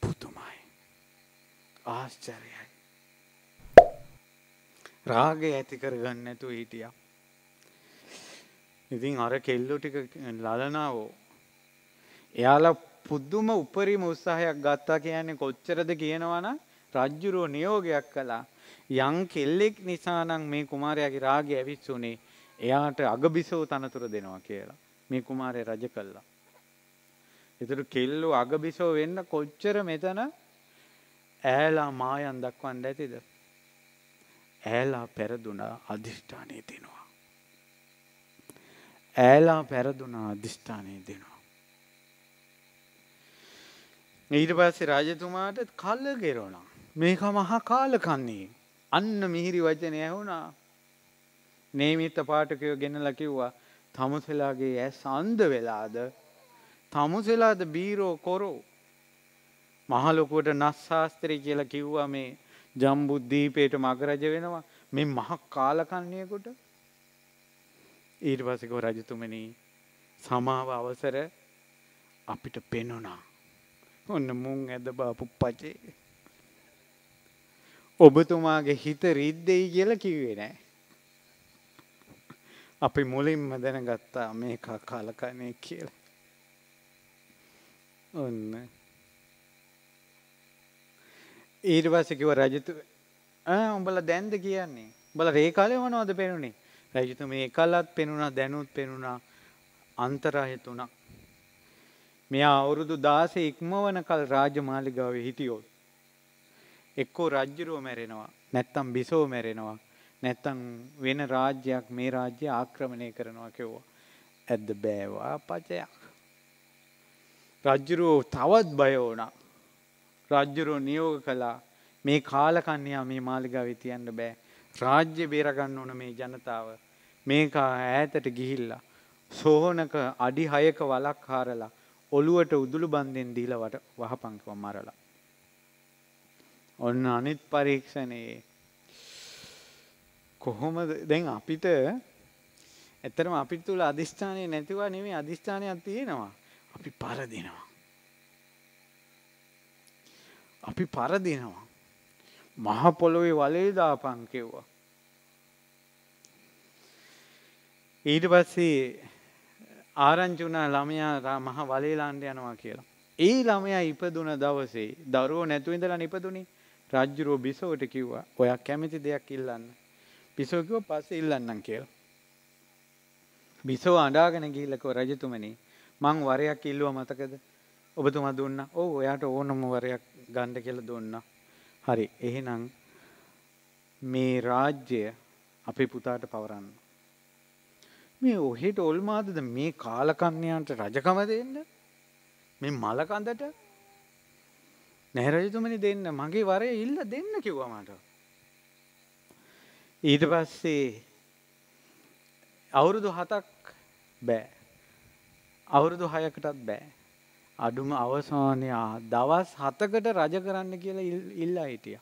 පුතුමයි. ආශ්චර්යයි. රාගය ඇති කරගන්න නැතුව හිටියා. ඉතින් අර කෙල්ලෝ ටික ලලනාවෝ. එයාලා පුදුම උපරිම උත්සාහයක් ගත්තා කියන්නේ කොච්චරද කියනවනම් රජ්ජුරුව නියෝගයක් කළා. යම් කෙල්ලෙක් නිසානම් මේ කුමාරයාගේ රාගය ඇවිස්සුනේ. එයාට අගබිසෝ තනතුර දෙනවා කියලා මේ කුමාරය රජ කල්ලා. එතුරු කෙල්ලු අගබිසෝ වෙන්න කොච්චර මෙතන ඇලා මායන් දක්වන්න ඇතිද. ඇලා පැරදුනා අධිෂ්ඨානය දෙනවා. ඇලා පැරදුනා අධිෂ්ඨානය දෙනවා. ඊට පස්සේ රාජතුමාට කල්ල ගෙරෝනා මේක මහා කාලකන්නේ අන්න මිහිරි වචනය ඇහුුණා නේමිත පාටකයෝ ගෙනලා කිව්වා තමුසෙලාගේ ඇස් අන්ද වෙලාද තමුසෙලාද බීරෝ කොරෝ මහලොකුවට නස්සාස්ත්‍රය කියලා කිව්වා මේ ජම්බුද්ධීපයට මගරජ වෙනවා මේ මහ කාලකන්නයකුට ඊට පසකෝ රජතුමන සමාව අවසර අපිට පෙනුනා ඔන්න මුං ඇද බාපු පචේ ඔබතුමාගේ හිත රිද්දෙයි කියලා කිවේ නෑ අපි මුලින්ම දැනගත්තා මේක කාලකණේ කියලා. ඔන්න. ඊට පස්සේ කිව්වා රජතු ආ උඹලා දැන්ද කියන්නේ? උඹලා ඒ කාලේ මොනවද පේනුනේ? රජතු මේ එකලත් පේනුණා දැනුත් පේනුණා අන්තරාය තුනක්. මෙයා අවුරුදු 16 ඉක්මවනකල් රාජමාලිගාවේ හිටියොත් එක්කෝ රජුරෝ මැරෙනවා නැත්තම් බිසෝ මැරෙනවා නැත්තම් වෙන රාජ්‍යයක් මේ රාජ්‍ය ආක්‍රමණය කරනවා කිව්වා. ඇද්ද බෑවා පචයක්. රජ්ජුරුවෝ තවත් බය වුණා. රජ්ජුරුවෝ නියෝග කළා මේ කාලකන්‍යා මේ මාලිගාවේ තියන්න බෑ. රාජ්‍ය බේරගන්න ඕන මේ ජනතාව. මේකා ඈතට ගිහිල්ලා සෝහනක අඩි 6ක වලක් හාරලා ඔළුවට උදුළු බන්දෙන් දීලා වහපන්කව මරලා. ඔන්න අනිත් පරීක්ෂණයේ කොහොමද දැන් අපිට ඇත්තරම අපි තුළ අධිෂ්ඨානය නැතිවා නෙමේ අධිෂ්ඨානයක් තියෙනවා අපි පරදිනවා. අපි පරදිනවා. මහ පොළොවේ වලේ දාපන් කිව්වා. ඊට පස්සේ ආරංචි වුණා ළමයා මහ වලේ ලාන්න යනවා කියලා. ඒ ළමයා ඉපදුන දවසේ දරුවෝ නැතුව ඉඳලා ඉපදුනේ රජුරෝ බිසවට කිව්වා ඔයා කැමති දෙයක් ඉල්ලන්න. පිසෝ කිව්වා පස්සේ ඉල්ලන්නම් කියලා. බිසෝ අඬාගෙන ගිහිල්ලා කිව්වා රජතුමනි මං වරයක් ඉල්ලුවා මතකද? ඔබතුමා දුන්නා. ඔව් එයාට ඕනම වරයක් ගන්න කියලා දුන්නා. හරි. එහෙනම් මේ රාජ්‍යය අපේ පුතාට පවරන්න. මේ ඔහෙට ඔල්මාදද මේ කාලකන්‍යයන්ට රජකම දෙන්න මේ මලකඳට නැරජතුමනි දෙන්න මගේ වරය ඉල්ල දෙන්න කිව්වමට ඊට පස්සේ අවුරුදු හතක් බෑ. අවුරුදු හයකටත් බෑ. අඩුම අවසානයා දවස් හතකට රජ කරන්න කියලා ඉල්ලා හිටිය.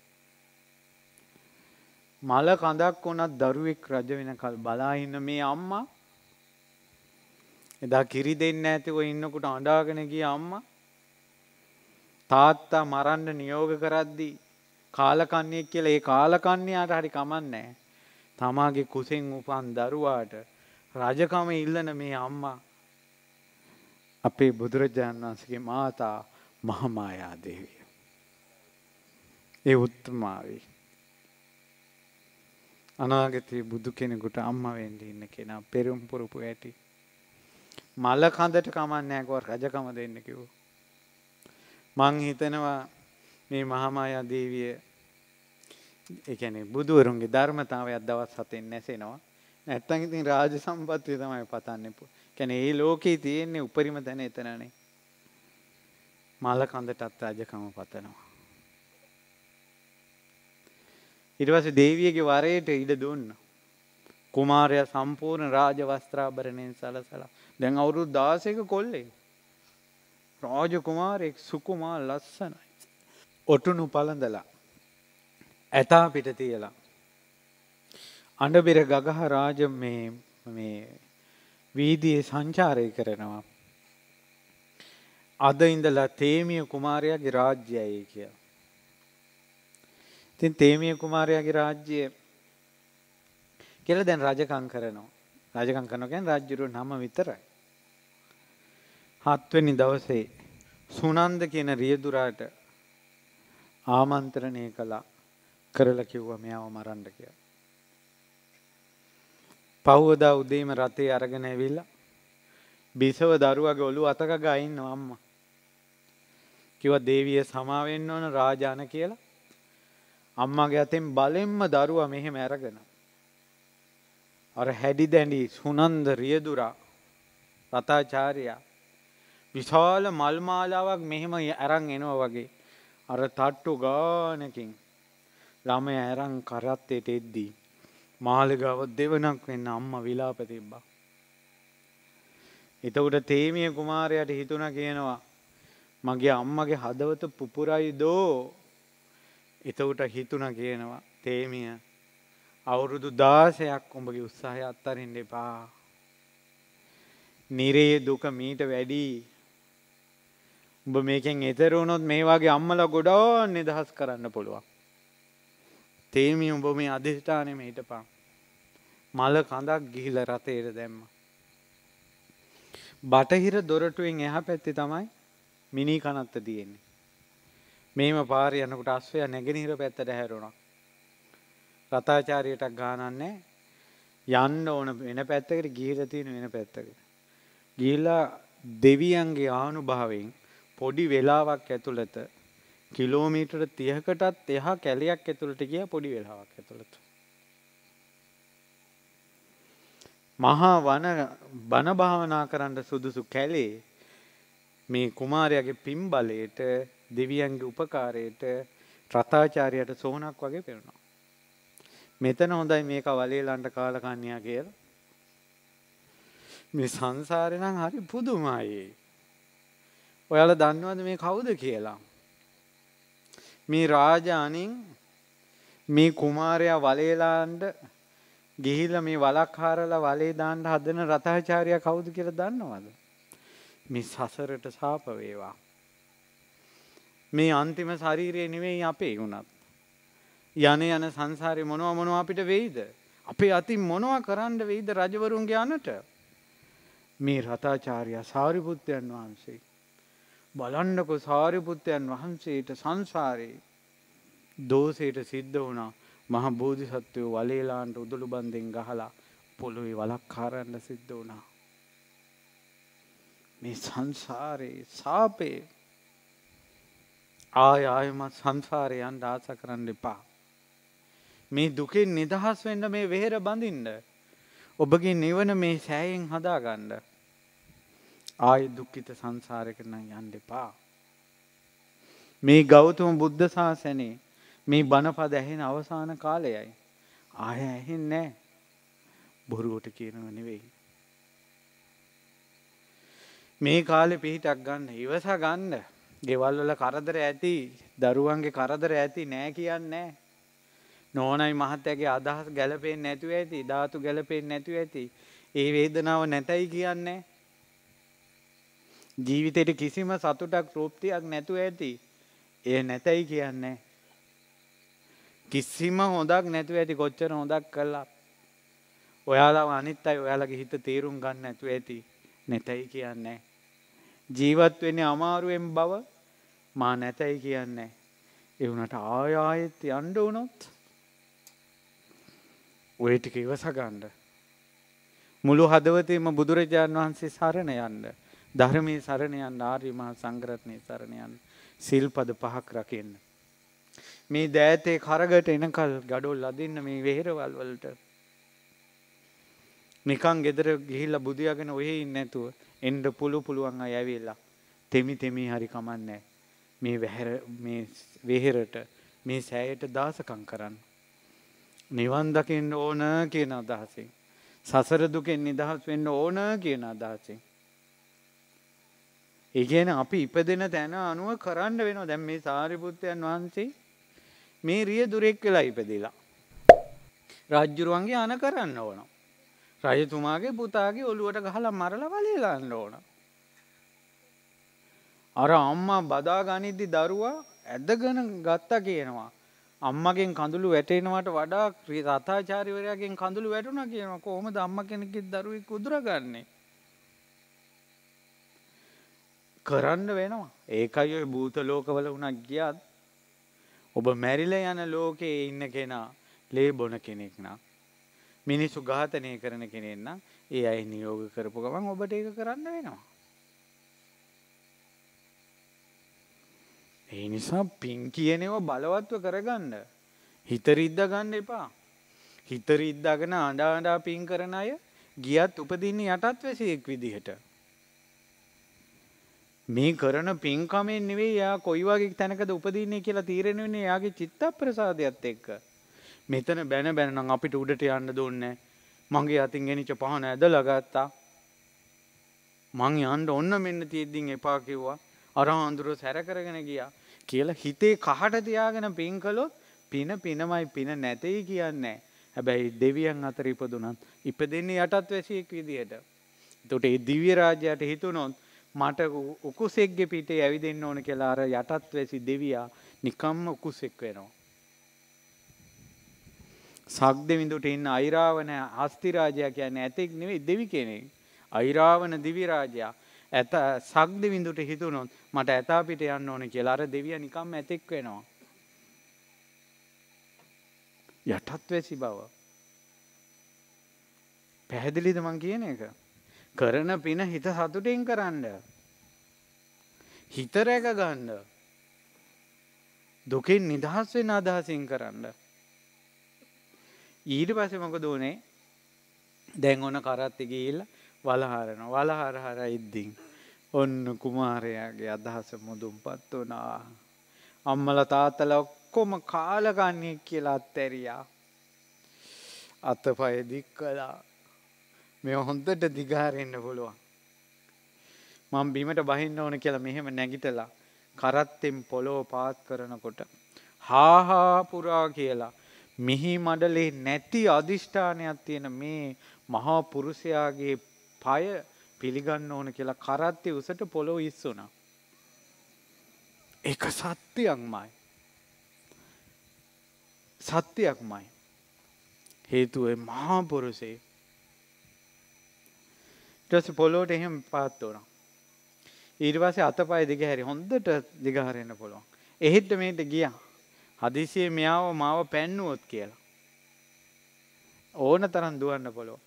මල කඳක් වනත් දරුවෙක් රජ වෙනකල් බලාහින්න මේ අම්මා එදා කිරි දෙන්න ඇතිව ඉන්නකුට අඩාගෙන ගිය අම්මා තාත්තා මරන්න නියෝග කරද්දී කාලකන්නේෙක් කියලා ඒ කාලකන්නේයාට හරි කමන්නෑ. තමාගේ කුසෙන් උපන් දරුවාට රජකම ඉල්ලන මේ අම්මා අපේ බුදුරජාණන් වන්සගේ මාතා මහමායා දේවිය. ඒ උත්තමාවී. අනාගතයේ බුදු කෙනෙකුට අම්ම වෙන්ඩ ඉන්න කෙනා පෙරුම් පුරුපු ඇටි. මල්ල කඳට කමන්නෑකුව රජකම දෙන්න කිව්. මං හිතනවා මේ මහමායා දේවිය ඒ කියන්නේ බුදුවරුන්ගේ ධර්මතාවයක් දවස් හතෙන් නැසෙනවා. නැත්තම් ඉතින් රාජ සම්පත්තිය තමයි පතන්නේ. කියන්නේ මේ ලෝකේ තියෙන්නේ උපරිම තැන එතනනේ. මල කඳටත් රජකම පතනවා. ඊට පස්සේ දේවියගේ වරයට ඉඩ දුන්නා. කුමාරයා සම්පූර්ණ රාජ වස්ත්‍රාභරණයෙන් සලසලා දැන් අවුරුදු 16ක කොල්ලේ රාජ කුමාරයෙක් සුකුමා ලස්සනයි. ඔටුනු පළඳලා ඇතා පිට තියලා. අඩබෙර ගගහ රාජ මේ වීදිය සංචාරය කරනවා. අද ඉඳලා තේමිය කුමාරයාගේ රාජ්‍යයයි කිය. තින් තේමිය කුමාරයාගේ රාජ්‍යය කියල දැන් රජකං කරනවා රජකං කරනකැන් රාජ්‍යරු නම විතරයි. හත්වනි දවසේ සුනන්ද කියන රියදුරාට ආමන්ත්‍රණය කළා කරලා කිව්වා මෙයාව මරන්න කියලා. පහුවදා උදේම රතේ අරගෙන ඇවිල්ලා බිසව දරුවගේ ඔලු අතක ගයින්න අම්මා. කිව්වා දේවිය සමාවෙන්න ඕන රාජාන කියලා. අම්මාගේ අතෙන් බලෙන්ම දරුවා මෙහෙම අරගෙන. අර හැඩි දැඩි සුනන්ද රියදුරා රතාචාරයා විශාල මල් මාලාවක් මෙහෙම අරන් එනවා වගේ අර තට්ටු ගානකින් ළම ඇරං කරත්තයට එද්දී. මාලගාව දෙවනක් වෙන්න අම්ම විලාප තිබ්බා. එතකොට තේමිය කුමාරයට හිතුණ කියනවා මගේ අම්මගේ හදවත පුපුරයි දෝ එතකොට හිතුණ කියනවා තේමිය අවුරුදු දාසයක් උඹගේ උත්සාහය අත්තරින් දෙපා. නිරේ දුක මීට වැඩී උඹ මේකෙන් එතරුණොත් මේ වගේ අම්මල ගොඩා නිදහස් කරන්න පුළුවන්. තේමි උඹ මේ අධිෂ්ඨානෙම හිටපං. මල කඳක් ගිහිල රතේට දැම්ම. බටහිර දොරටුවෙන් එහා පැත්තේ තමයි මිනි කනත්ත තියෙන්නේ. මේම පාර යනකොට අස්වැය නැගෙනහිර පැත්තට හැරුණා. රතාචාරියටක් ගානන්නේ යන්න ඕන වෙන පැත්තකට ගිහිලා තියෙන වෙන පැත්තකට. ගිහිලා දෙවියන්ගේ ආනුභාවයෙන් පොඩි වෙලාවක් ඇතුළත කිලෝමීටර තියහකටත් එහා කැලයක් ඇතුළට ගිය පොඩි වෙලාවක් ඇතුළතු. මහා වන බණභාවනා කරන්න සුදුසු කැලේ මේ කුමාරයාගේ පිම් බලයට දෙවියන්ගේ උපකාරයට රථාචාරයට සෝනක් වගේ පෙරුණා. මෙතන හොඳයි මේක වලේලන්ට කාලකන්නයා කියල. මේ සංසාරනම් හරි පුදුමයි. ඔයාල දන්නවද මේ කවුද කියලා. මේ රාජානින් මේ කුමාරයා වලේලාන්ට ගිහිල්ලා මේ වලක් හාරලා වලේ දාන්න හදන රතහාචාර්යා කවුද කියලා දන්නවද? මේ සසරට සාප වේවා. මේ අන්තිම ශරීරය නෙවෙයි අපේ වුණත්. යන යන සංසාරේ මොනවා මොනවා අපිට වෙයිද? අපේ අතින් මොනවා කරන්න වෙයිද රජවරුන්ගේ අනට? මේ රතාචාර්යා සාරිපුත්‍රයන් වහන්සේ බලන්නකො සාරිපුත්‍රයන් වහන්සේට සංසාරේ දෝසයට සිද්ධ වුණා මහ බෝධිසත්වයෝ වලේලාන්ට උදුළු බන්දෙන් ගහලා පොළොවේ වලක් කාරන්න සිද්ධ වුණා. මේ සංසාරයේ සාපේ ආය ආයමත් සංසාරයන් ආස කරන්න එපා. මේ දුකෙන් නිදහස් වෙන්න මේ වෙහෙර බඳින්න. ඔබගේ නිවන මේ සෑයෙන් හදාගන්න. ආය දුක්ඛිත සංසාරයක නම් යන්න එපා. මේ ගෞතම බුද්ධ ශාසනයේ මේ බණපද ඇහෙන අවසාන කාලයයි. ආය ඇහෙන්නේ නැහැ. බොරුවට කියනව නෙවෙයි. මේ කාලේ පිහිටක් ගන්න ඉවස ගන්න. ගෙවල් වල කරදර ඇති, දරුවන්ගේ කරදර ඇති නෑ කියන්නේ නෝනයි මහත්තයාගේ අදහස් ගැළපෙන්නේ නැතුව ඇති, ධාතු ගැළපෙන්නේ නැතුව ඇති. ඒ වේදනාව නැතයි කියන්නේ ජීවිතයට කිසිම සතුටක් රූපතියක් නැතුව ඇති. එය නැතයි කියන්නේ කිසිම හොඳක් නැතුව ඇති කොච්චර හොඳක් කල්ලා. ඔයාලා අනිත් අයි ඔයාලගේ හිත තේරුම් ගන්න ඇතු ඇති නැතැයි කියන්නේ. ජීවත් වෙන්නේ අමාරුවෙන් බව මා නැතැයි කියන්නේ. එවුනට ආයායෙත් අන්ඩ වනොත් ඔය ටික ඉවසගණ්ඩ. මුළු හදවතේම බුදුරජාණන් වහන්සේ සරණ යන්න. ධර්මය සරණයන් ආර්යමහා සංග්‍රත්නය සරණයන් සිල්පද පහක් රකින්න. මේ දෑතේ කරගට එනකල් ගඩොල් අදින්න මේ වෙහෙරවල් වලට. නිකං ගෙදර ගිහිල්ල බුදයාගෙන ඔහෙ ඉන්න ඇතුව එන්ඩ පුළු පුළුවන් අය ඇවෙල්ලා. තෙමි තෙමි හරිකමන්නෑ. මේ වෙහෙරට මේ සෑයට දාසකං කරන්න. නිවන් දකින්න ඕන කියන අදහසින්. සසර දුකෙන් නිදහස් වෙන්න ඕන කියන අදහසින්. ඉගෙන අපි ඉපදෙන තැන අනුව කරන්න වෙනවා දැන් මේ සාරිපුත්තයන් වහන්සේ මේ රිය දුරෙක් වෙලා ඉපදිලා. රජ්ජුරුවන්ගේ අන කරන්න ඕන. රජතුමාගේ පුතාගේ ඔළුවට ගහලා මරල වලේලන්න ඕන. අර අම්මා බදා ගනිද්දි දරුවා ඇදගන ගත්තා කියනවා. අම්මගෙන් කඳුළු වැටෙනවට වඩා රතාචාරිවරයාගෙන් කඳුළු වැටුණ කියනවා කොහොම දම්ම කෙනෙකෙත් දරුවෙක් උදුරගන්නේ. කරන්න වෙනවා ඒකයි ඔය භූත ලෝකවල වුණක් ගියත් ඔබ මැරිල යන ලෝකයේ ඉන්න කෙනා ලේ බොන කෙනෙක් නම් මිනිස්සු ඝාතනය කරන කෙනෙන්න ඒ අයි නියෝග කරපු ගමන් ඔබට ඒක කරන්න වෙනවා. ඒ නිසා පින් කියනෙව බලවත්ව කරගන්න හිතරිද්ද ගන්න එපා හිතරිද්දගෙන අඩාඩා පින් කරන අය ගියත් උපදින්නේ යටත් වැසියෙක් විදිහට මේ කරන පින්කමෙන් නෙවෙයි යා කොයි වගේ තැනකද උපදීන්නේ කියලා තීරණය වෙන්නේ යාගේ චිත්තප්‍රසාදයත් එක්ක. මෙතන බැන බැන නම් අපිට උඩට යන්න දුන්නේ මගේ අතින් ගෙනිච්ච පහන ඇදලා ගත්තා. මං යන්න ඔන්න මෙන්න තියෙද්දිින් එපා කිව්වා අරහාන්දුරුව සැරකරගෙන ගියා කියලා හිතේ කහට තියාගෙන පින් කළොත් පින පිනමයි පින නැතයි කියන්නේ. හැබැයි දෙවියන් අතර ඉපදුනත් ඉප දෙන්නේ යටත් වැසියෙක් විදියට. තොට ඒ දිව්‍ය රාජයට හිතුනොත් මට උකුසෙක්ගෙ පිටේ ඇවිදෙන්න ඕන කියලා අර යටත් වැසි දෙවියා නිකම්ම උකුසෙක් වෙනවා. සක් දෙවිඳුට ඉන්න අයිරාවන හස්තිරාජයා කියන්නේ ඇතෙක් නෙවෙයි දෙවි කෙනෙක්. අයිරාවන දිවිරාජයා ඇත සක් දෙවිඳුට හිතුනොත් මට ඇතා පිට යන්න ඕන කියලා අර දෙවිය නිකම්ම ඇතෙක් වෙනවා. යටත් වැසි බව. පැහැදිලිද මං කියන එක? කරන පින හිත සතුටින් කරන්න. හිත රැක ගන්න. දුකෙන් නිදහස් වෙන අදහසින් කරන්න. ඊට පස්සේ මොකද උනේ? දැන් ඔන කරත් ගිහිල්ලා වලහරන. වලහරහර ඉද්දින් ඔන්න කුමාරයාගේ අදහස මුදුන්පත් වුණා. අම්මලා තාත්තලා ඔක්කොම කාලකන්ණියෙක් කියලා අත්හැරියා. අතපය දික් කළා. මේ හොන්දට දිගාරෙන්න්න පුළුවන්. මං බිමට බහින්න ඕන කියලා මෙහෙම නැගිටලා කරත්තෙන් පොලෝ පාත් කරනකොට. හාහාපුරා කියලා මිහි මඩලේ නැති අධිෂ්ඨානයක් තියෙන මේ මහා පුරුෂයාගේ පය පිළිගන්න ඕන කියලා කරත්තේ උසට පොලෝ ඉස්සුනා. එක සත්‍යයක්මයි. සත්‍යයක්මයි. හේතුව මහාපුරුසේ ඊට පොලෝට එහෙම පාත් වෙනවා. ඊට පස්සේ අතපය දෙක හැරි හොඳට දිගහරින්න පුළුවන්. එහෙත් මේට ගියා. හදිසියේ මෙයාව මාව පැන්නුවොත් කියලා. ඕන තරම් දුවන්න පුළුවන්.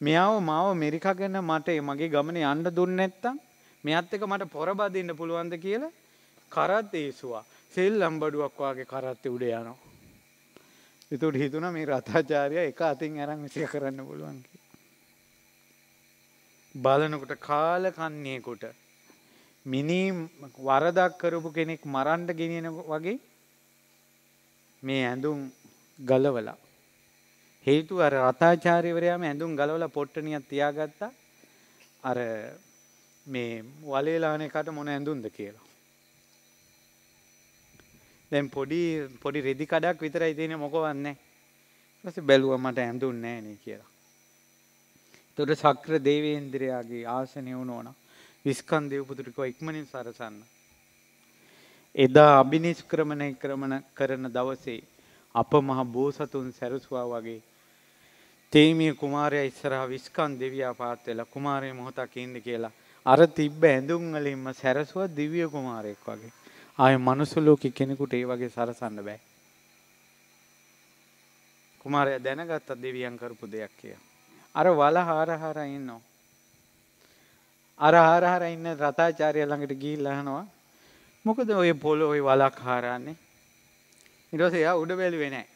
මෙයාව මාව මෙරිකගෙන මට මගේ ගමන යන්න දුන්නේ නැත්තම් මෙයත් එක මට පොර බදින්න පුළුවන්ද කියලා කරත් ඒසුවා. සෙල්ලම් බඩුවක් වගේ කරත් උඩ යනවා. ඒතකොට හිතුණා මේ රතාචාර්ය එක අතින් අරන් විසිය කරන්න පුළුවන් කියලා. බලනකොට කාලකන්නේකුට මිනී වරදක් කරපු කෙනෙක් මරන්ඩ ගෙනෙන වගේ මේ ඇඳුම් ගලවලා. හේතු අර රතාචාරිවරයාම ඇඳුම් ගලවල පොට්ටනියක් තියාගත්තා අර මේ වලේලානකට මොන ඇඳුන්ද කියලා. දැන් පොඩි පොඩි රෙදි කඩක් විතරයි තියෙන මොකවන්නේ. ඊට පස්සේ බැලුවා මට ඇඳුම් නැහැ නේ කියලා. තොට සක්‍ර දේවේන්ද්‍රයාගේ ආසනය වුණෝන විස්කන් දෙවපුතුරිකව ඉක්මනින් සරසන්න. එදා අභිනිෂ්ක්‍රමණය ක්‍රමණ කරන දවසේ අප මහ බෝසතුන් සැරසවා වගේ තේමිය කුමාරය ඉස්සරහ විස්කන් දෙවයා පාත්වෙල කුමාරය මොහොතක් ඉන්න කියලා අර තිබ්බ ඇඳුම්වලින්ම සැරසුව දිවිය කුමාරයෙක් වගේ ආය මනුසුලෝකි කෙනෙකුට ඒ වගේ සරසන්න බෑ කුමාරය දැනගත්ත දෙවියන් කරපු දෙයක් කියලා අර වල හාර හාර ඉන්නවා. අර හාර හාර ඉන්න රතාචාර්ය ළඟට ගිහිල්ලා අහනවා මොකද ඔය පොළ ඔය වලක් හාරන්නේ? ඊට පස්සේ එයා උඩ බැලුවේ නැහැ.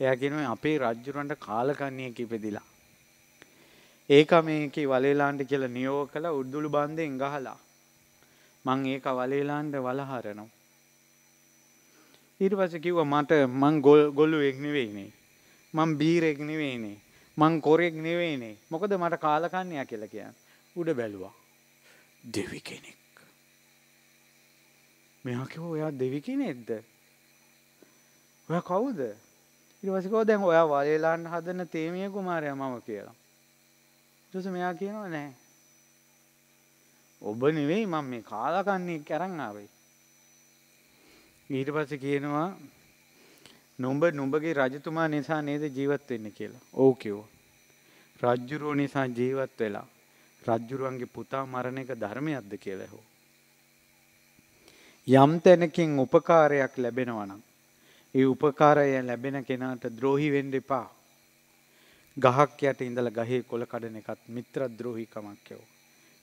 එයා කියනවා අපේ රජුරන්ට කාලකන්ණියෙක් ඉපදිලා. ඒක මේකේ වලේලාන්ට කියලා නියෝග කළා උඩුළු බන්දෙන් ගහලා. මං ඒක වලේලාන්ට වලහරනවා. ඊට පස්සේ කිව්වා මට මං ගොල්ලුවෙක් නෙවෙයිනේ. මං බීරෙක් නෙවෙයිනේ. මං කොරෙක් නෙවෙයිනේ මොකද මට කාලකන්නයා කියලා කියන්න උඩ බැලුවා දෙවි කෙනෙක් මෙහකිව ඔයා දෙවි කෙනෙක්ද ඔය කවුද ඉරවසිකෝ දැන් ඔයා වලේලාන් හදන තේමිය කුමාරය මම කියලා තුස මෙයා කියනවා නෑ ඔබ නෙවෙයි මං මේ කාලකන්නේ කරන්න ආවේ ඊට පස්සේ කියනවා නොඹ නොඹගේ රජතුමා නිසා නේද ජීවත් වෙන්න කියලා. ඔව් කිව්වා. රජ්ජුරුව නිසා ජීවත් වෙලා රජ්ජුරුවන්ගේ පුතා මරණ එක ධර්මයක්ද කියලා ඇහුවා. යම් තැනකින් උපකාරයක් ලැබෙනවා නම් ඒ උපකාරය ලැබෙන කෙනාට ද්‍රෝහි වෙන්න එපා. ගහක් යට ඉඳලා ගහේ කොළ කඩන එකත් මිත්‍ර ද්‍රෝහිකමක් කියෝ.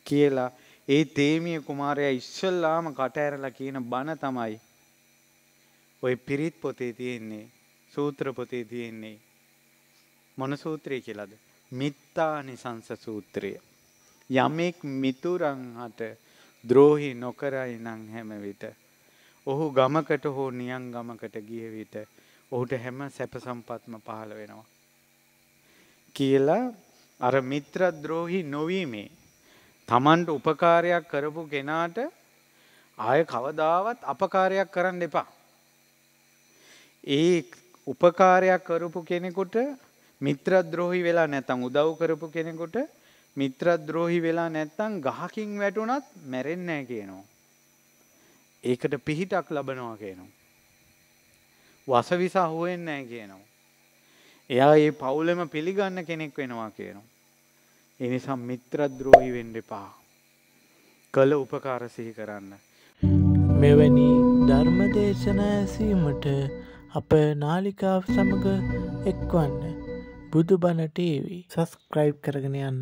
කියලා ඒ තේමිය කුමාරයා ඉස්සල්ලාම කට ඇරලා කියන බණ තමයි ඔය පිරිත් පොතේ තියෙන්නේ සූත්‍ර පොතේ තියෙන්නේ මොන සූත්‍රය කියලාද මිත්තා නිසංස සූත්‍රය යමෙක් මිතුරන් හට ද්‍රෝහි නොකරයි නං හැම විට ඔහු ගමකට හෝ නියන් ගමකට ගිය විට ඔහුට හැම සැප සම්පත්ම පහළ වෙනවා කියලා අර මිත්‍ර ද්‍රෝහි නොවීමේ තමන්ට උපකාරයක් කරපු කෙනාට ආය කවදාවත් අපකාරයක් කරන්න එපා ඒ උපකාරයක් කරපු කෙනෙකුට මිත්‍රද්‍රෝහි වෙලා නැතම් උදව් කරපු කෙනෙකුට මිත්‍රද්‍රෝහි වෙලා නැත්තම් ගහකින් වැටුණත් මැරෙන්නෑ කියනවා. ඒකට පිහිටක් ලබනවා කියනවා. වසවිසා හුවෙන්නෑ කියනවා. එයා ඒ පවුලෙම පිළිගන්න කෙනෙක් වෙනවා කියනවා. එනිසා මිත්‍රද්‍රෝහි වෙන්න එපා. කළ උපකාර සිහි කරන්න. මෙවැනි ධර්ම දේශනා ඇසීමට අප නාලිකාව සමඟ එක්වන්න බුදුබණටේවී සස්ක්‍රයිබ් කරගෙන යන්න